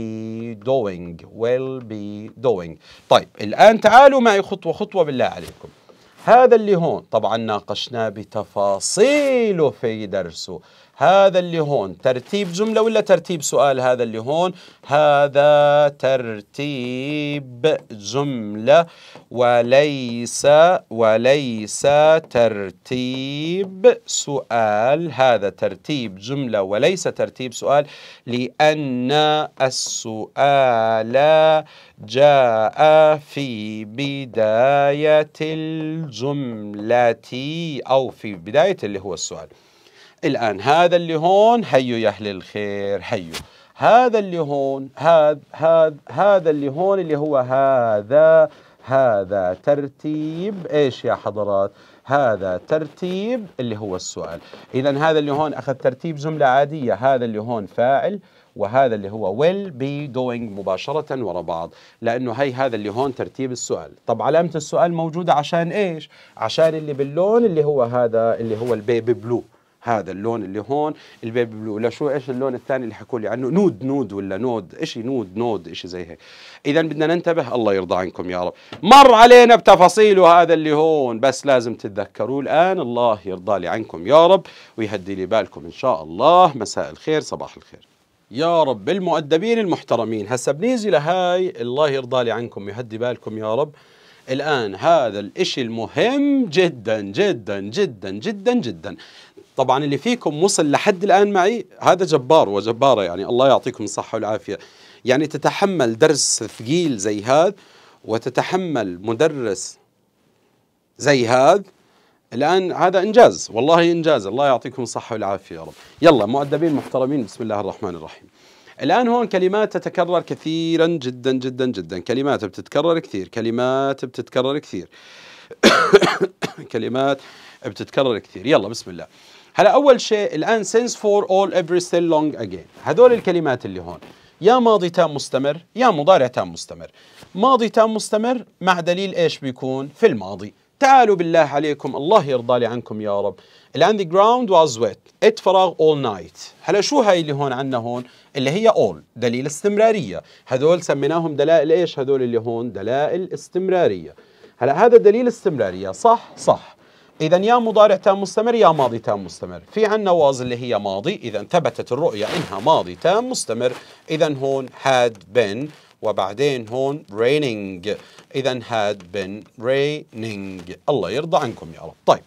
doing will be doing طيب الآن تعالوا معي خطوة خطوة بالله عليكم هذا اللي هون طبعا ناقشناه بتفاصيله في درسه هذا اللي هون ترتيب جملة ولا ترتيب سؤال هذا اللي هون هذا ترتيب جملة وليس وليس ترتيب سؤال هذا ترتيب جملة وليس ترتيب سؤال لأن السؤال جاء في بداية الجملة أو في بداية اللي هو السؤال الآن هذا اللي هون حيو يا أهل الخير حيو هذا اللي هون هذا هذا هذا اللي هون اللي هو هذا هذا ترتيب ايش يا حضرات هذا ترتيب اللي هو السؤال اذا هذا اللي هون اخذ ترتيب جمله عاديه هذا اللي هون فاعل وهذا اللي هو will be going مباشرة ورا بعض لأنه هي هذا اللي هون ترتيب السؤال طب علامة السؤال موجودة عشان إيش؟ عشان اللي باللون اللي هو هذا اللي هو البيبي بلو هذا اللون اللي هون البيبي بلو ولا شو ايش اللون الثاني اللي حكوا لي عنه نود نود ولا نود شيء نود نود شيء زي هيك اذا بدنا ننتبه الله يرضى عنكم يا رب مر علينا بتفاصيله هذا اللي هون بس لازم تتذكروه الان الله يرضى لي عنكم يا رب ويهدي لي بالكم ان شاء الله مساء الخير صباح الخير يا رب المؤدبين المحترمين هسه بنيجي لهاي الله يرضى لي عنكم يهدي بالكم يا رب الآن هذا الإشي المهم جدا جدا جدا جدا جدا طبعا اللي فيكم وصل لحد الآن معي هذا جبار وجبارة يعني الله يعطيكم الصحة والعافية يعني تتحمل درس ثقيل زي هذا وتتحمل مدرس زي هذا الآن هذا إنجاز والله إنجاز الله يعطيكم الصحة والعافية يا رب يلا مؤدبين محترمين بسم الله الرحمن الرحيم الآن هون كلمات تتكرر كثيرا جدا جدا جدا كلمات بتتكرر كثير كلمات بتتكرر كثير كلمات بتتكرر كثير يلا بسم الله هلا أول شيء الآن سينس فور اول every ستيل لونج اجين هدول الكلمات اللي هون يا ماضي تام مستمر يا مضارع تام مستمر ماضي تام مستمر مع دليل إيش بيكون في الماضي تعالوا بالله عليكم الله يرضى لي عنكم يا رب الآن ذا جراوند واز ويت ات فراغ اول نايت هلا شو هاي اللي هون عندنا هون اللي هي اول دليل استمرارية هدول سميناهم دلائل إيش هدول اللي هون دلائل استمرارية هلا هذا دليل استمرارية صح صح إذا يا مضارع تام مستمر يا ماضي تام مستمر في عنا واز اللي هي ماضي إذا ثبتت الرؤية إنها ماضي تام مستمر إذا هون had been وبعدين هون raining إذا had been raining الله يرضى عنكم يا رب طيب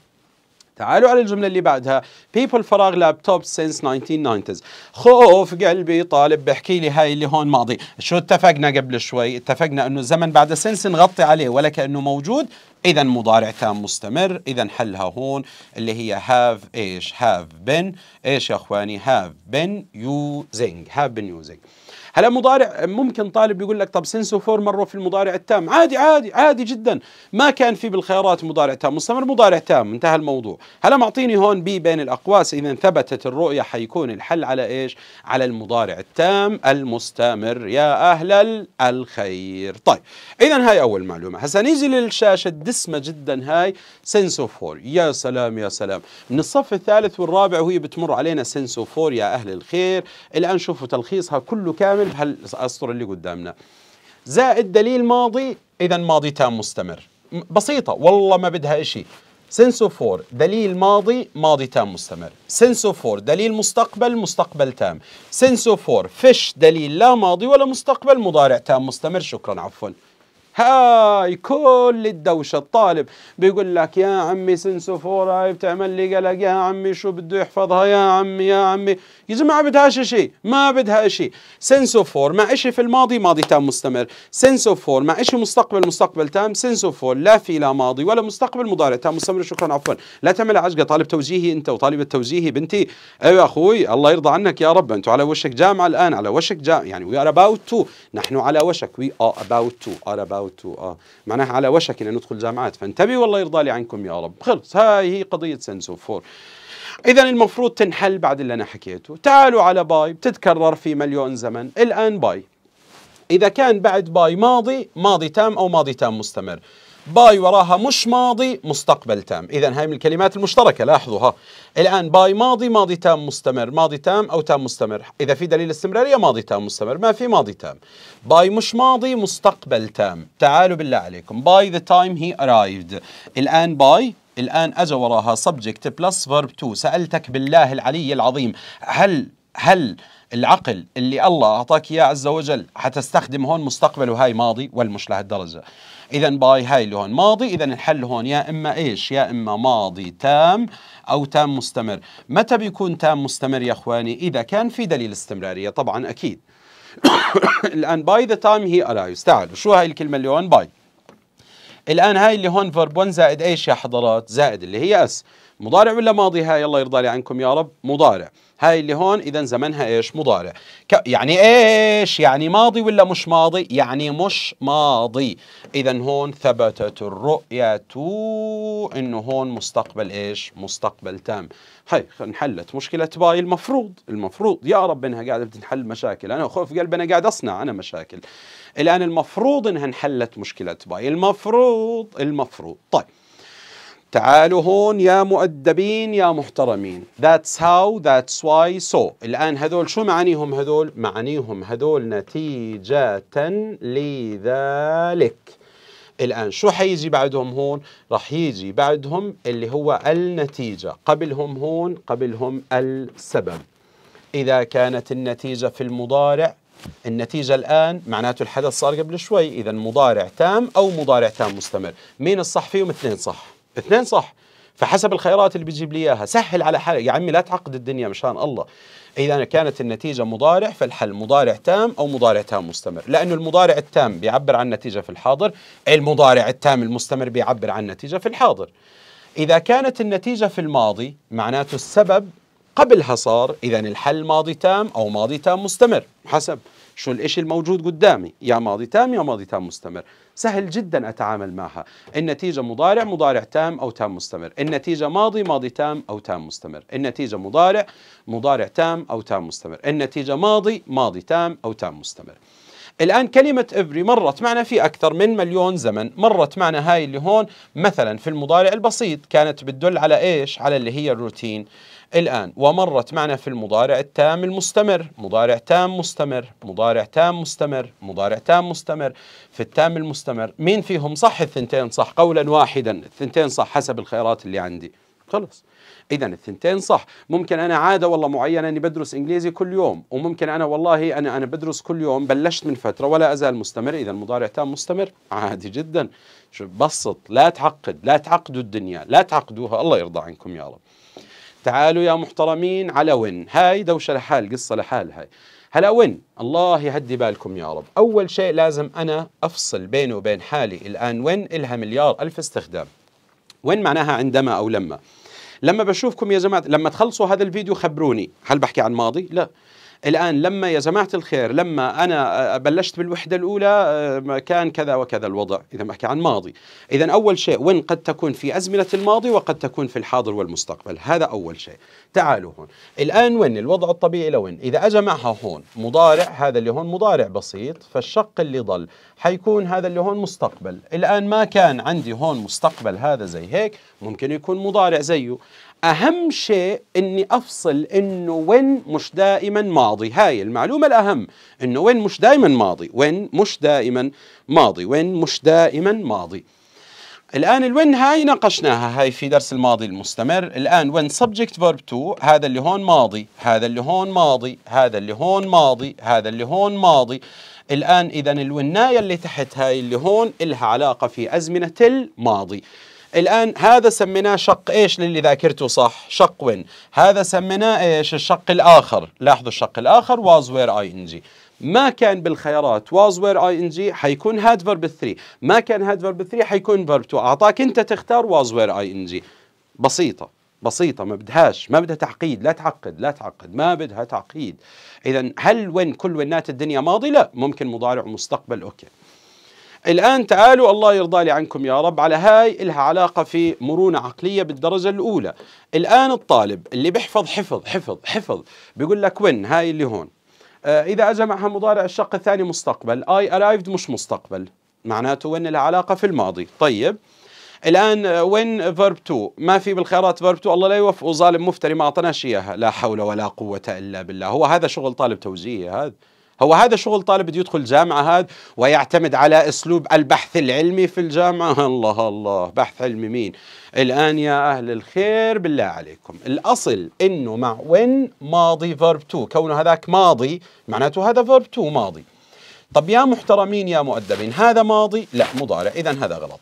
تعالوا على الجملة اللي بعدها people فراغ لابتوب since 1990s خوف قلبي طالب بحكي لي هاي اللي هون ماضي شو اتفقنا قبل شوي اتفقنا انه الزمن بعد سنس نغطي عليه ولا كأنه موجود إذا مضارع تام مستمر إذا حلها هون اللي هي have إيش have been إيش يا إخواني have been using have been using هلا مضارع ممكن طالب يقول لك طب سنس وفور مروا في المضارع التام عادي عادي عادي جدا ما كان في بالخيارات مضارع تام مستمر مضارع تام انتهى الموضوع هلا معطيني هون بي بين الاقواس اذا ثبتت الرؤيه حيكون الحل على ايش على المضارع التام المستمر يا اهل الخير طيب اذا هاي اول معلومه هسا نيجي للشاشه الدسمه جدا هاي سنسوفور يا سلام يا سلام من الصف الثالث والرابع وهي بتمر علينا سنسوفور يا اهل الخير الان شوفوا تلخيصها كله كامل مستمر بهالاسطر اللي قدامنا زائد دليل ماضي اذا ماضي تام مستمر بسيطه والله ما بدها شيء سنسو فور دليل ماضي ماضي تام مستمر سنسو فور دليل مستقبل مستقبل تام سنسو فور فش دليل لا ماضي ولا مستقبل مضارع تام مستمر شكرا عفوا هاي كل الدوشة الطالب بيقول لك يا عمي سنسوفور هاي بتعمل لي قلق يا عمي شو بده يحفظها يا عمي يا عمي يا جماعة بدها شيء ما بدها شيء سنس اوف فور مع شيء في الماضي ماضي تام مستمر سنس اوف فور مع شيء مستقبل مستقبل تام سنس اوف فور لا في لا ماضي ولا مستقبل مضارع تام مستمر شكرا عفوا لا تعمل عجقة طالب توجيهي انت وطالبة توجيهي بنتي ايوه اخوي الله يرضى عنك يا رب انتم على وشك جامعة الان على وشك جامعة يعني وي ار اباوت تو نحن على وشك وي ار اباوت تو ار اباوت تو اه معناها على وشك ان ندخل جامعات فانتبهوا والله يرضى لي عنكم يا رب خلص هاي هي قضية سنس اوف فور إذا المفروض تنحل بعد اللي أنا حكيته تعالوا على باي بتتكرر في مليون زمن الآن باي إذا كان بعد باي ماضي ماضي تام أو ماضي تام مستمر باي وراها مش ماضي مستقبل تام إذا هاي من الكلمات المشتركة لاحظوا ها الآن باي ماضي ماضي تام مستمر ماضي تام أو تام مستمر إذا في دليل استمرارية ماضي تام مستمر ما في ماضي تام باي مش ماضي مستقبل تام تعالوا بالله عليكم باي ذا تايم هي ارايفد الآن باي الآن أجا وراها subject plus verb to سألتك بالله العلي العظيم هل هل العقل اللي الله أعطاك إياه عز وجل حتستخدم هون مستقبل وهاي ماضي والمش لهالدرجة إذا باي هاي اللي هون ماضي إذا الحل هون يا إما إيش يا إما ماضي تام أو تام مستمر متى بيكون تام مستمر يا إخواني إذا كان في دليل استمرارية طبعا أكيد الآن باي ذا تايم هي أرايز تعالوا شو هاي الكلمة اللي هون باي الآن هاي اللي هون فيرب 1 زائد ايش يا حضرات زائد اللي هي اس مضارع ولا ماضي هاي الله يرضى لي عنكم يا رب مضارع هاي اللي هون إذا زمنها إيش مضارع يعني إيش يعني ماضي ولا مش ماضي يعني مش ماضي إذا هون ثبتت الرؤية إنه هون مستقبل إيش مستقبل تام هاي انحلت مشكلة باي المفروض المفروض يا رب إنها قاعدة بتنحل مشاكل أنا خوف قلبي أنا قاعد أصنع أنا مشاكل الآن المفروض أنها انحلت مشكلة باي المفروض المفروض طيب تعالوا هون يا مؤدبين يا محترمين that's how that's why so الآن هذول شو معانيهم هذول معانيهم هذول نتيجة لذلك الآن شو حيجي بعدهم هون رح يجي بعدهم اللي هو النتيجة قبلهم هون قبلهم السبب إذا كانت النتيجة في المضارع النتيجة الآن معناته الحدث صار قبل شوي إذا مضارع تام أو مضارع تام مستمر مين الصح فيهم اثنين صح اثنين صح فحسب الخيارات اللي بيجيب لي اياها سهل على حالك يا عمي لا تعقد الدنيا مشان الله اذا كانت النتيجه مضارع فالحل مضارع تام او مضارع تام مستمر لانه المضارع التام بيعبر عن نتيجه في الحاضر المضارع التام المستمر بيعبر عن نتيجه في الحاضر اذا كانت النتيجه في الماضي معناته السبب قبلها صار إذا الحل ماضي تام أو ماضي تام مستمر حسب شو الإشي الموجود قدامي يا ماضي تام يا ماضي تام مستمر سهل جدا أتعامل معها النتيجة مضارع مضارع تام أو تام مستمر النتيجة ماضي ماضي تام أو تام مستمر النتيجة مضارع مضارع تام أو تام مستمر النتيجة ماضي ماضي تام أو تام مستمر الآن كلمة إبري مرت معنا في أكثر من مليون زمن مرت معنا هاي اللي هون مثلا في المضارع البسيط كانت بتدل على إيش على اللي هي الروتين الآن ومرت معنا في المضارع التام المستمر مضارع تام مستمر مضارع تام مستمر مضارع تام مستمر في التام المستمر مين فيهم صح الثنتين صح قولا واحدا الثنتين صح حسب الخيارات اللي عندي خلص اذا الثنتين صح ممكن انا عاده والله معينه اني بدرس انجليزي كل يوم وممكن انا والله انا انا بدرس كل يوم بلشت من فتره ولا ازال مستمر اذا المضارع تام مستمر عادي جدا شو بسط لا تعقد لا تعقدوا الدنيا لا تعقدوها الله يرضى عنكم يا رب تعالوا يا محترمين على وين هاي دوشه لحال قصه لحال هاي هلا وين الله يهدي بالكم يا رب اول شيء لازم انا افصل بيني وبين حالي الان وين الها مليار الف استخدام وين معناها عندما او لما لما بشوفكم يا جماعه لما تخلصوا هذا الفيديو خبروني هل بحكي عن ماضي لا الآن لما يا جماعة الخير لما أنا آه، آه، بلشت بالوحدة الأولى آه، كان كذا وكذا الوضع إذا بحكي عن ماضي إذا أول شيء وين قد تكون في أزمنة الماضي وقد تكون في الحاضر والمستقبل هذا أول شيء تعالوا هون الآن وين الوضع الطبيعي لوين إذا أجا معها هون مضارع هذا اللي هون مضارع بسيط فالشق اللي ضل حيكون هذا اللي هون مستقبل الآن ما كان عندي هون مستقبل هذا زي هيك ممكن يكون مضارع زيه أهم شيء أني أفصل أنه وين مش دائما ماضي هاي المعلومة الأهم أنه وين مش دائما ماضي وين مش دائما ماضي وين مش دائما ماضي الآن الوين هاي ناقشناها هاي في درس الماضي المستمر الآن وين subject verb to هذا اللي هون ماضي هذا اللي هون ماضي هذا اللي هون ماضي هذا اللي هون ماضي الآن إذا الوناية اللي تحت هاي اللي هون إلها علاقة في أزمنة الماضي الآن هذا سميناه شق إيش للي ذاكرته صح شق وين هذا سميناه إيش الشق الآخر لاحظوا الشق الآخر was where ing ما كان بالخيارات was where ing حيكون had verb 3 ما كان had verb 3 حيكون verb 2 أعطاك أنت تختار was where ing بسيطة بسيطة ما بدهاش ما بدها تعقيد لا تعقد لا تعقد ما بدها تعقيد إذا هل وين كل وينات الدنيا ماضي لا ممكن مضارع ومستقبل أوكي الآن تعالوا الله يرضى لي عنكم يا رب على هاي إلها علاقة في مرونة عقلية بالدرجة الأولى الآن الطالب اللي بيحفظ حفظ حفظ حفظ بيقول لك وين هاي اللي هون آه إذا أجا معها مضارع الشق الثاني مستقبل أي أرايفد مش مستقبل معناته وين لها علاقة في الماضي طيب الان آه، وين فيرب 2 ما في بالخيارات فيرب 2 الله لا يوفقه ظالم مفتري ما اعطناش اياها لا حول ولا قوه الا بالله هو هذا شغل طالب توجيهي هذا هو هذا شغل طالب بده يدخل جامعة هذا ويعتمد على أسلوب البحث العلمي في الجامعة الله الله بحث علمي مين الآن يا أهل الخير بالله عليكم الأصل إنه مع when ماضي verb 2 كونه هذاك ماضي معناته هذا verb 2 ماضي طب يا محترمين يا مؤدبين هذا ماضي لا مضارع إذا هذا غلط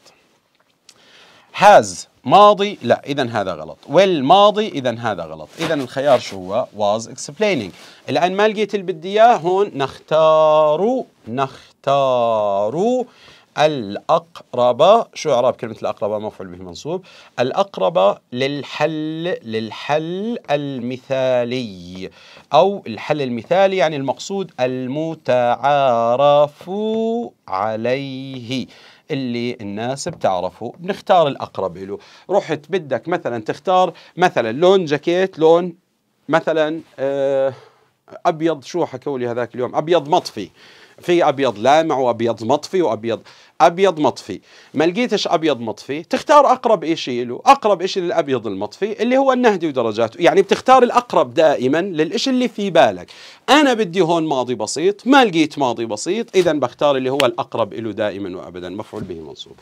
has ماضي لا إذا هذا غلط والماضي إذا هذا غلط إذا الخيار شو هو was explaining الآن ما لقيت اللي بدي إياه هون نختار نختار الأقرب شو إعراب كلمة الأقرب مفعول به منصوب الأقرب للحل للحل المثالي أو الحل المثالي يعني المقصود المتعارف عليه اللي الناس بتعرفه بنختار الأقرب له رحت بدك مثلا تختار مثلا لون جاكيت لون مثلا آه، أبيض شو حكولي هذاك اليوم أبيض مطفي في ابيض لامع وابيض مطفي وابيض ابيض مطفي ما لقيتش ابيض مطفي تختار اقرب شيء له اقرب شيء للابيض المطفي اللي هو النهدي ودرجاته يعني بتختار الاقرب دائما للشيء اللي في بالك انا بدي هون ماضي بسيط ما لقيت ماضي بسيط اذا بختار اللي هو الاقرب له دائما وابدا مفعول به منصوب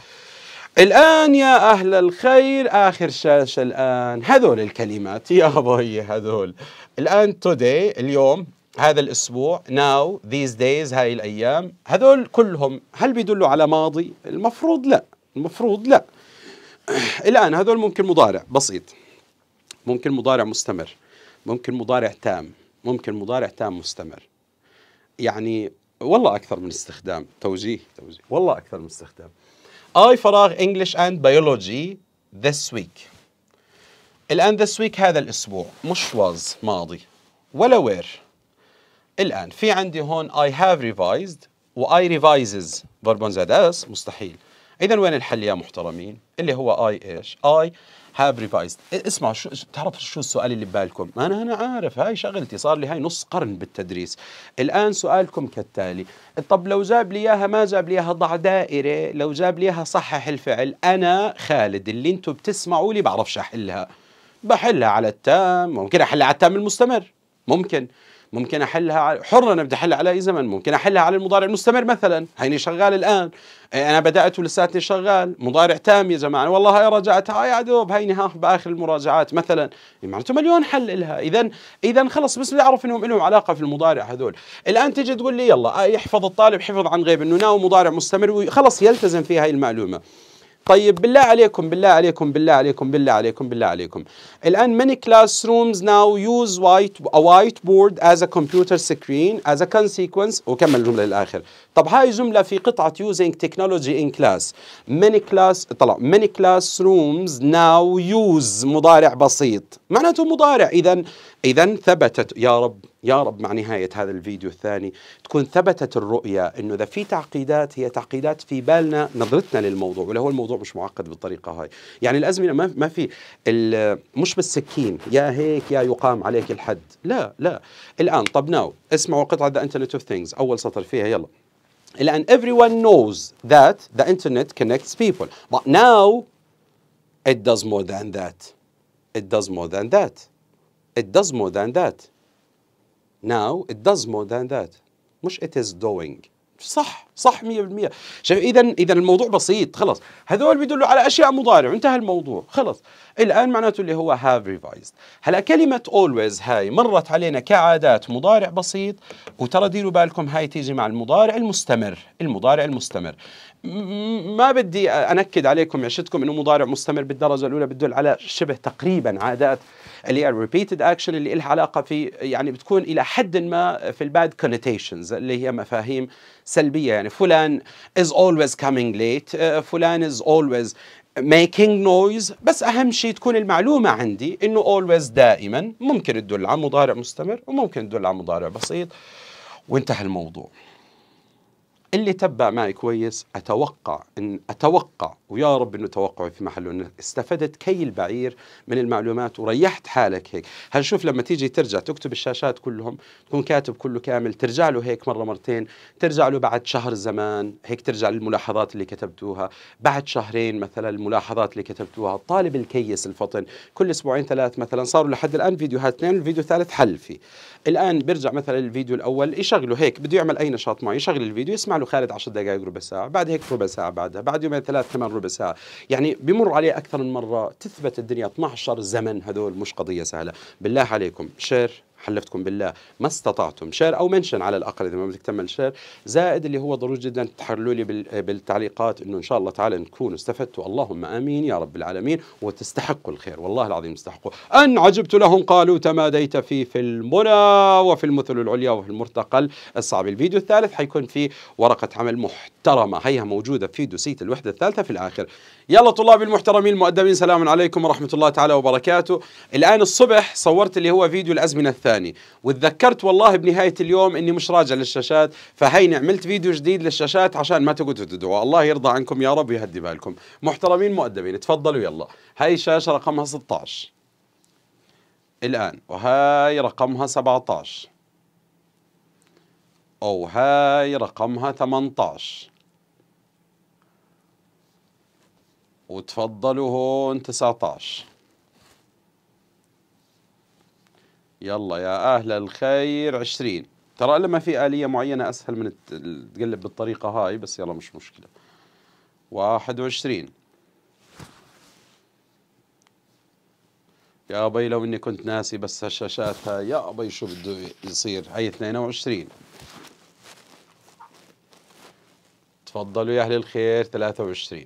الآن يا أهل الخير آخر شاشة الآن هذول الكلمات يا ابوي هذول الآن توداي اليوم هذا الأسبوع ناو ذيز دايز هاي الأيام هذول كلهم هل بيدلوا على ماضي المفروض لا المفروض لا الآن هذول ممكن مضارع بسيط ممكن مضارع مستمر ممكن مضارع تام ممكن مضارع تام مستمر يعني والله أكثر من استخدام توجيه توجيه والله أكثر من استخدام I فراغ English and Biology this week الآن this week هذا الأسبوع مش was ماضي ولا where الآن في عندي هون I have revised و I revises verb زائد s مستحيل إذا وين الحل يا محترمين؟ اللي هو I إيش؟ I have revised إيه، اسمع شو تعرف شو السؤال اللي ببالكم؟ أنا أنا عارف هاي شغلتي صار لي هاي نص قرن بالتدريس الآن سؤالكم كالتالي طب لو جاب لي إياها ما جاب لي إياها ضع دائرة لو جاب لي إياها صحح الفعل أنا خالد اللي أنتم بتسمعوا لي بعرفش أحلها بحلها على التام ممكن أحلها على التام المستمر ممكن ممكن احلها حرا انا بدي احلها على اي زمن ممكن احلها على المضارع المستمر مثلا هيني شغال الان إيه، انا بدات ولساتني شغال مضارع تام يا جماعه والله هاي راجعتها آه يا دوب هيني ها باخر المراجعات مثلا إيه، معناته مليون حل لها اذا اذا خلص بس بدي اعرف انهم لهم علاقه في المضارع هذول الان تجي تقول لي يلا آه، يحفظ الطالب حفظ عن غيب انه ناوي مضارع مستمر وخلص يلتزم في هاي المعلومه طيب بالله عليكم بالله عليكم بالله عليكم بالله عليكم بالله عليكم الآن many classrooms now use white a whiteboard as a computer screen as a consequence وكمل الجملة للآخر طب هاي جملة في قطعة using technology in class many class طلع many classrooms now use مضارع بسيط معناته مضارع إذا إذا ثبتت يا رب يا رب مع نهاية هذا الفيديو الثاني تكون ثبتت الرؤية أنه إذا في تعقيدات هي تعقيدات في بالنا نظرتنا للموضوع ولا هو الموضوع مش معقد بالطريقة هاي يعني الأزمنة ما, ما في مش بالسكين يا هيك يا يقام عليك الحد لا لا الآن طب ناو اسمعوا قطعة The Internet of Things أول سطر فيها يلا And everyone knows that the internet connects people. But now, it does more than that. It does more than that. It does more than that. Now, it does more than that. Mush it is doing. صح صح 100% شايف اذا اذا الموضوع بسيط خلص هذول بيدلوا على اشياء مضارع انتهى الموضوع خلص الان معناته اللي هو هاف ريفايزد هلا كلمه اولويز هاي مرت علينا كعادات مضارع بسيط وترى ديروا بالكم هاي تيجي مع المضارع المستمر المضارع المستمر ما بدي انكد عليكم عشتكم انه مضارع مستمر بالدرجه الاولى بتدل على شبه تقريبا عادات اللي هي الريبيتد اكشن اللي لها علاقه في يعني بتكون الى حد ما في الباد كونوتيشنز اللي هي مفاهيم سلبيه يعني فلان از اولويز كامينج ليت فلان از اولويز making noise بس أهم شيء تكون المعلومة عندي إنه always دائما ممكن تدل على مضارع مستمر وممكن تدل على مضارع بسيط وانتهى الموضوع اللي تبع معي كويس اتوقع ان اتوقع ويا رب انه توقعي في محله انه استفدت كي البعير من المعلومات وريحت حالك هيك هنشوف لما تيجي ترجع تكتب الشاشات كلهم تكون كاتب كله كامل ترجع له هيك مره مرتين ترجع له بعد شهر زمان هيك ترجع للملاحظات اللي كتبتوها بعد شهرين مثلا الملاحظات اللي كتبتوها الطالب الكيس الفطن كل اسبوعين ثلاث مثلا صاروا لحد الان فيديوهات اثنين الفيديو الثالث حل فيه الان بيرجع مثلا الفيديو الاول يشغله هيك بده يعمل اي نشاط معين يشغل الفيديو يسمع له خالد 10 دقائق ربع ساعه بعد هيك ربع ساعه بعدها بعد يومين ثلاث كمان ربع ساعه يعني بمر عليه اكثر من مره تثبت الدنيا 12 زمن هذول مش قضيه سهله بالله عليكم شير حلفتكم بالله ما استطعتم شير او منشن على الاقل اذا ما بدك تعمل شير زائد اللي هو ضروري جدا تحرلوا لي بالتعليقات انه ان شاء الله تعالى نكون استفدتوا اللهم امين يا رب العالمين وتستحقوا الخير والله العظيم استحقوا ان عجبت لهم قالوا تماديت في في المنى وفي المثل العليا وفي المرتقى الصعب الفيديو الثالث حيكون في ورقه عمل محترمه هيها موجوده في دوسيه الوحده الثالثه في الاخر يلا طلابي المحترمين المؤدبين سلام عليكم ورحمة الله تعالى وبركاته الآن الصبح صورت اللي هو فيديو الأزمنة الثاني وتذكرت والله بنهاية اليوم أني مش راجع للشاشات فهيني عملت فيديو جديد للشاشات عشان ما تقعدوا تدعوا الله يرضى عنكم يا رب ويهدي بالكم محترمين مؤدبين تفضلوا يلا هاي شاشة رقمها 16 الآن وهاي رقمها 17 أو هاي رقمها 18 وتفضلوا هون 19 يلا يا أهل الخير 20 ترى لما في آلية معينة أسهل من تقلب بالطريقة هاي بس يلا مش مشكلة 21 يا أبي لو إني كنت ناسي بس هالشاشات يا أبي شو بده يصير هاي 22 تفضلوا يا أهل الخير 23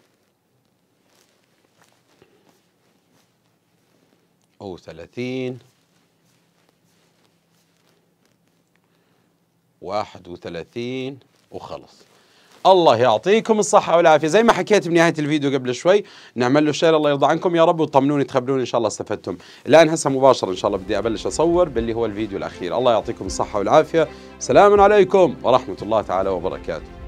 أو ثلاثين واحد وثلاثين وخلص الله يعطيكم الصحة والعافية زي ما حكيت بنهاية الفيديو قبل شوي نعمل له شير الله يرضى عنكم يا رب وطمنوني تخبروني إن شاء الله استفدتم الآن هسه مباشرة إن شاء الله بدي أبلش أصور باللي هو الفيديو الأخير الله يعطيكم الصحة والعافية سلام عليكم ورحمة الله تعالى وبركاته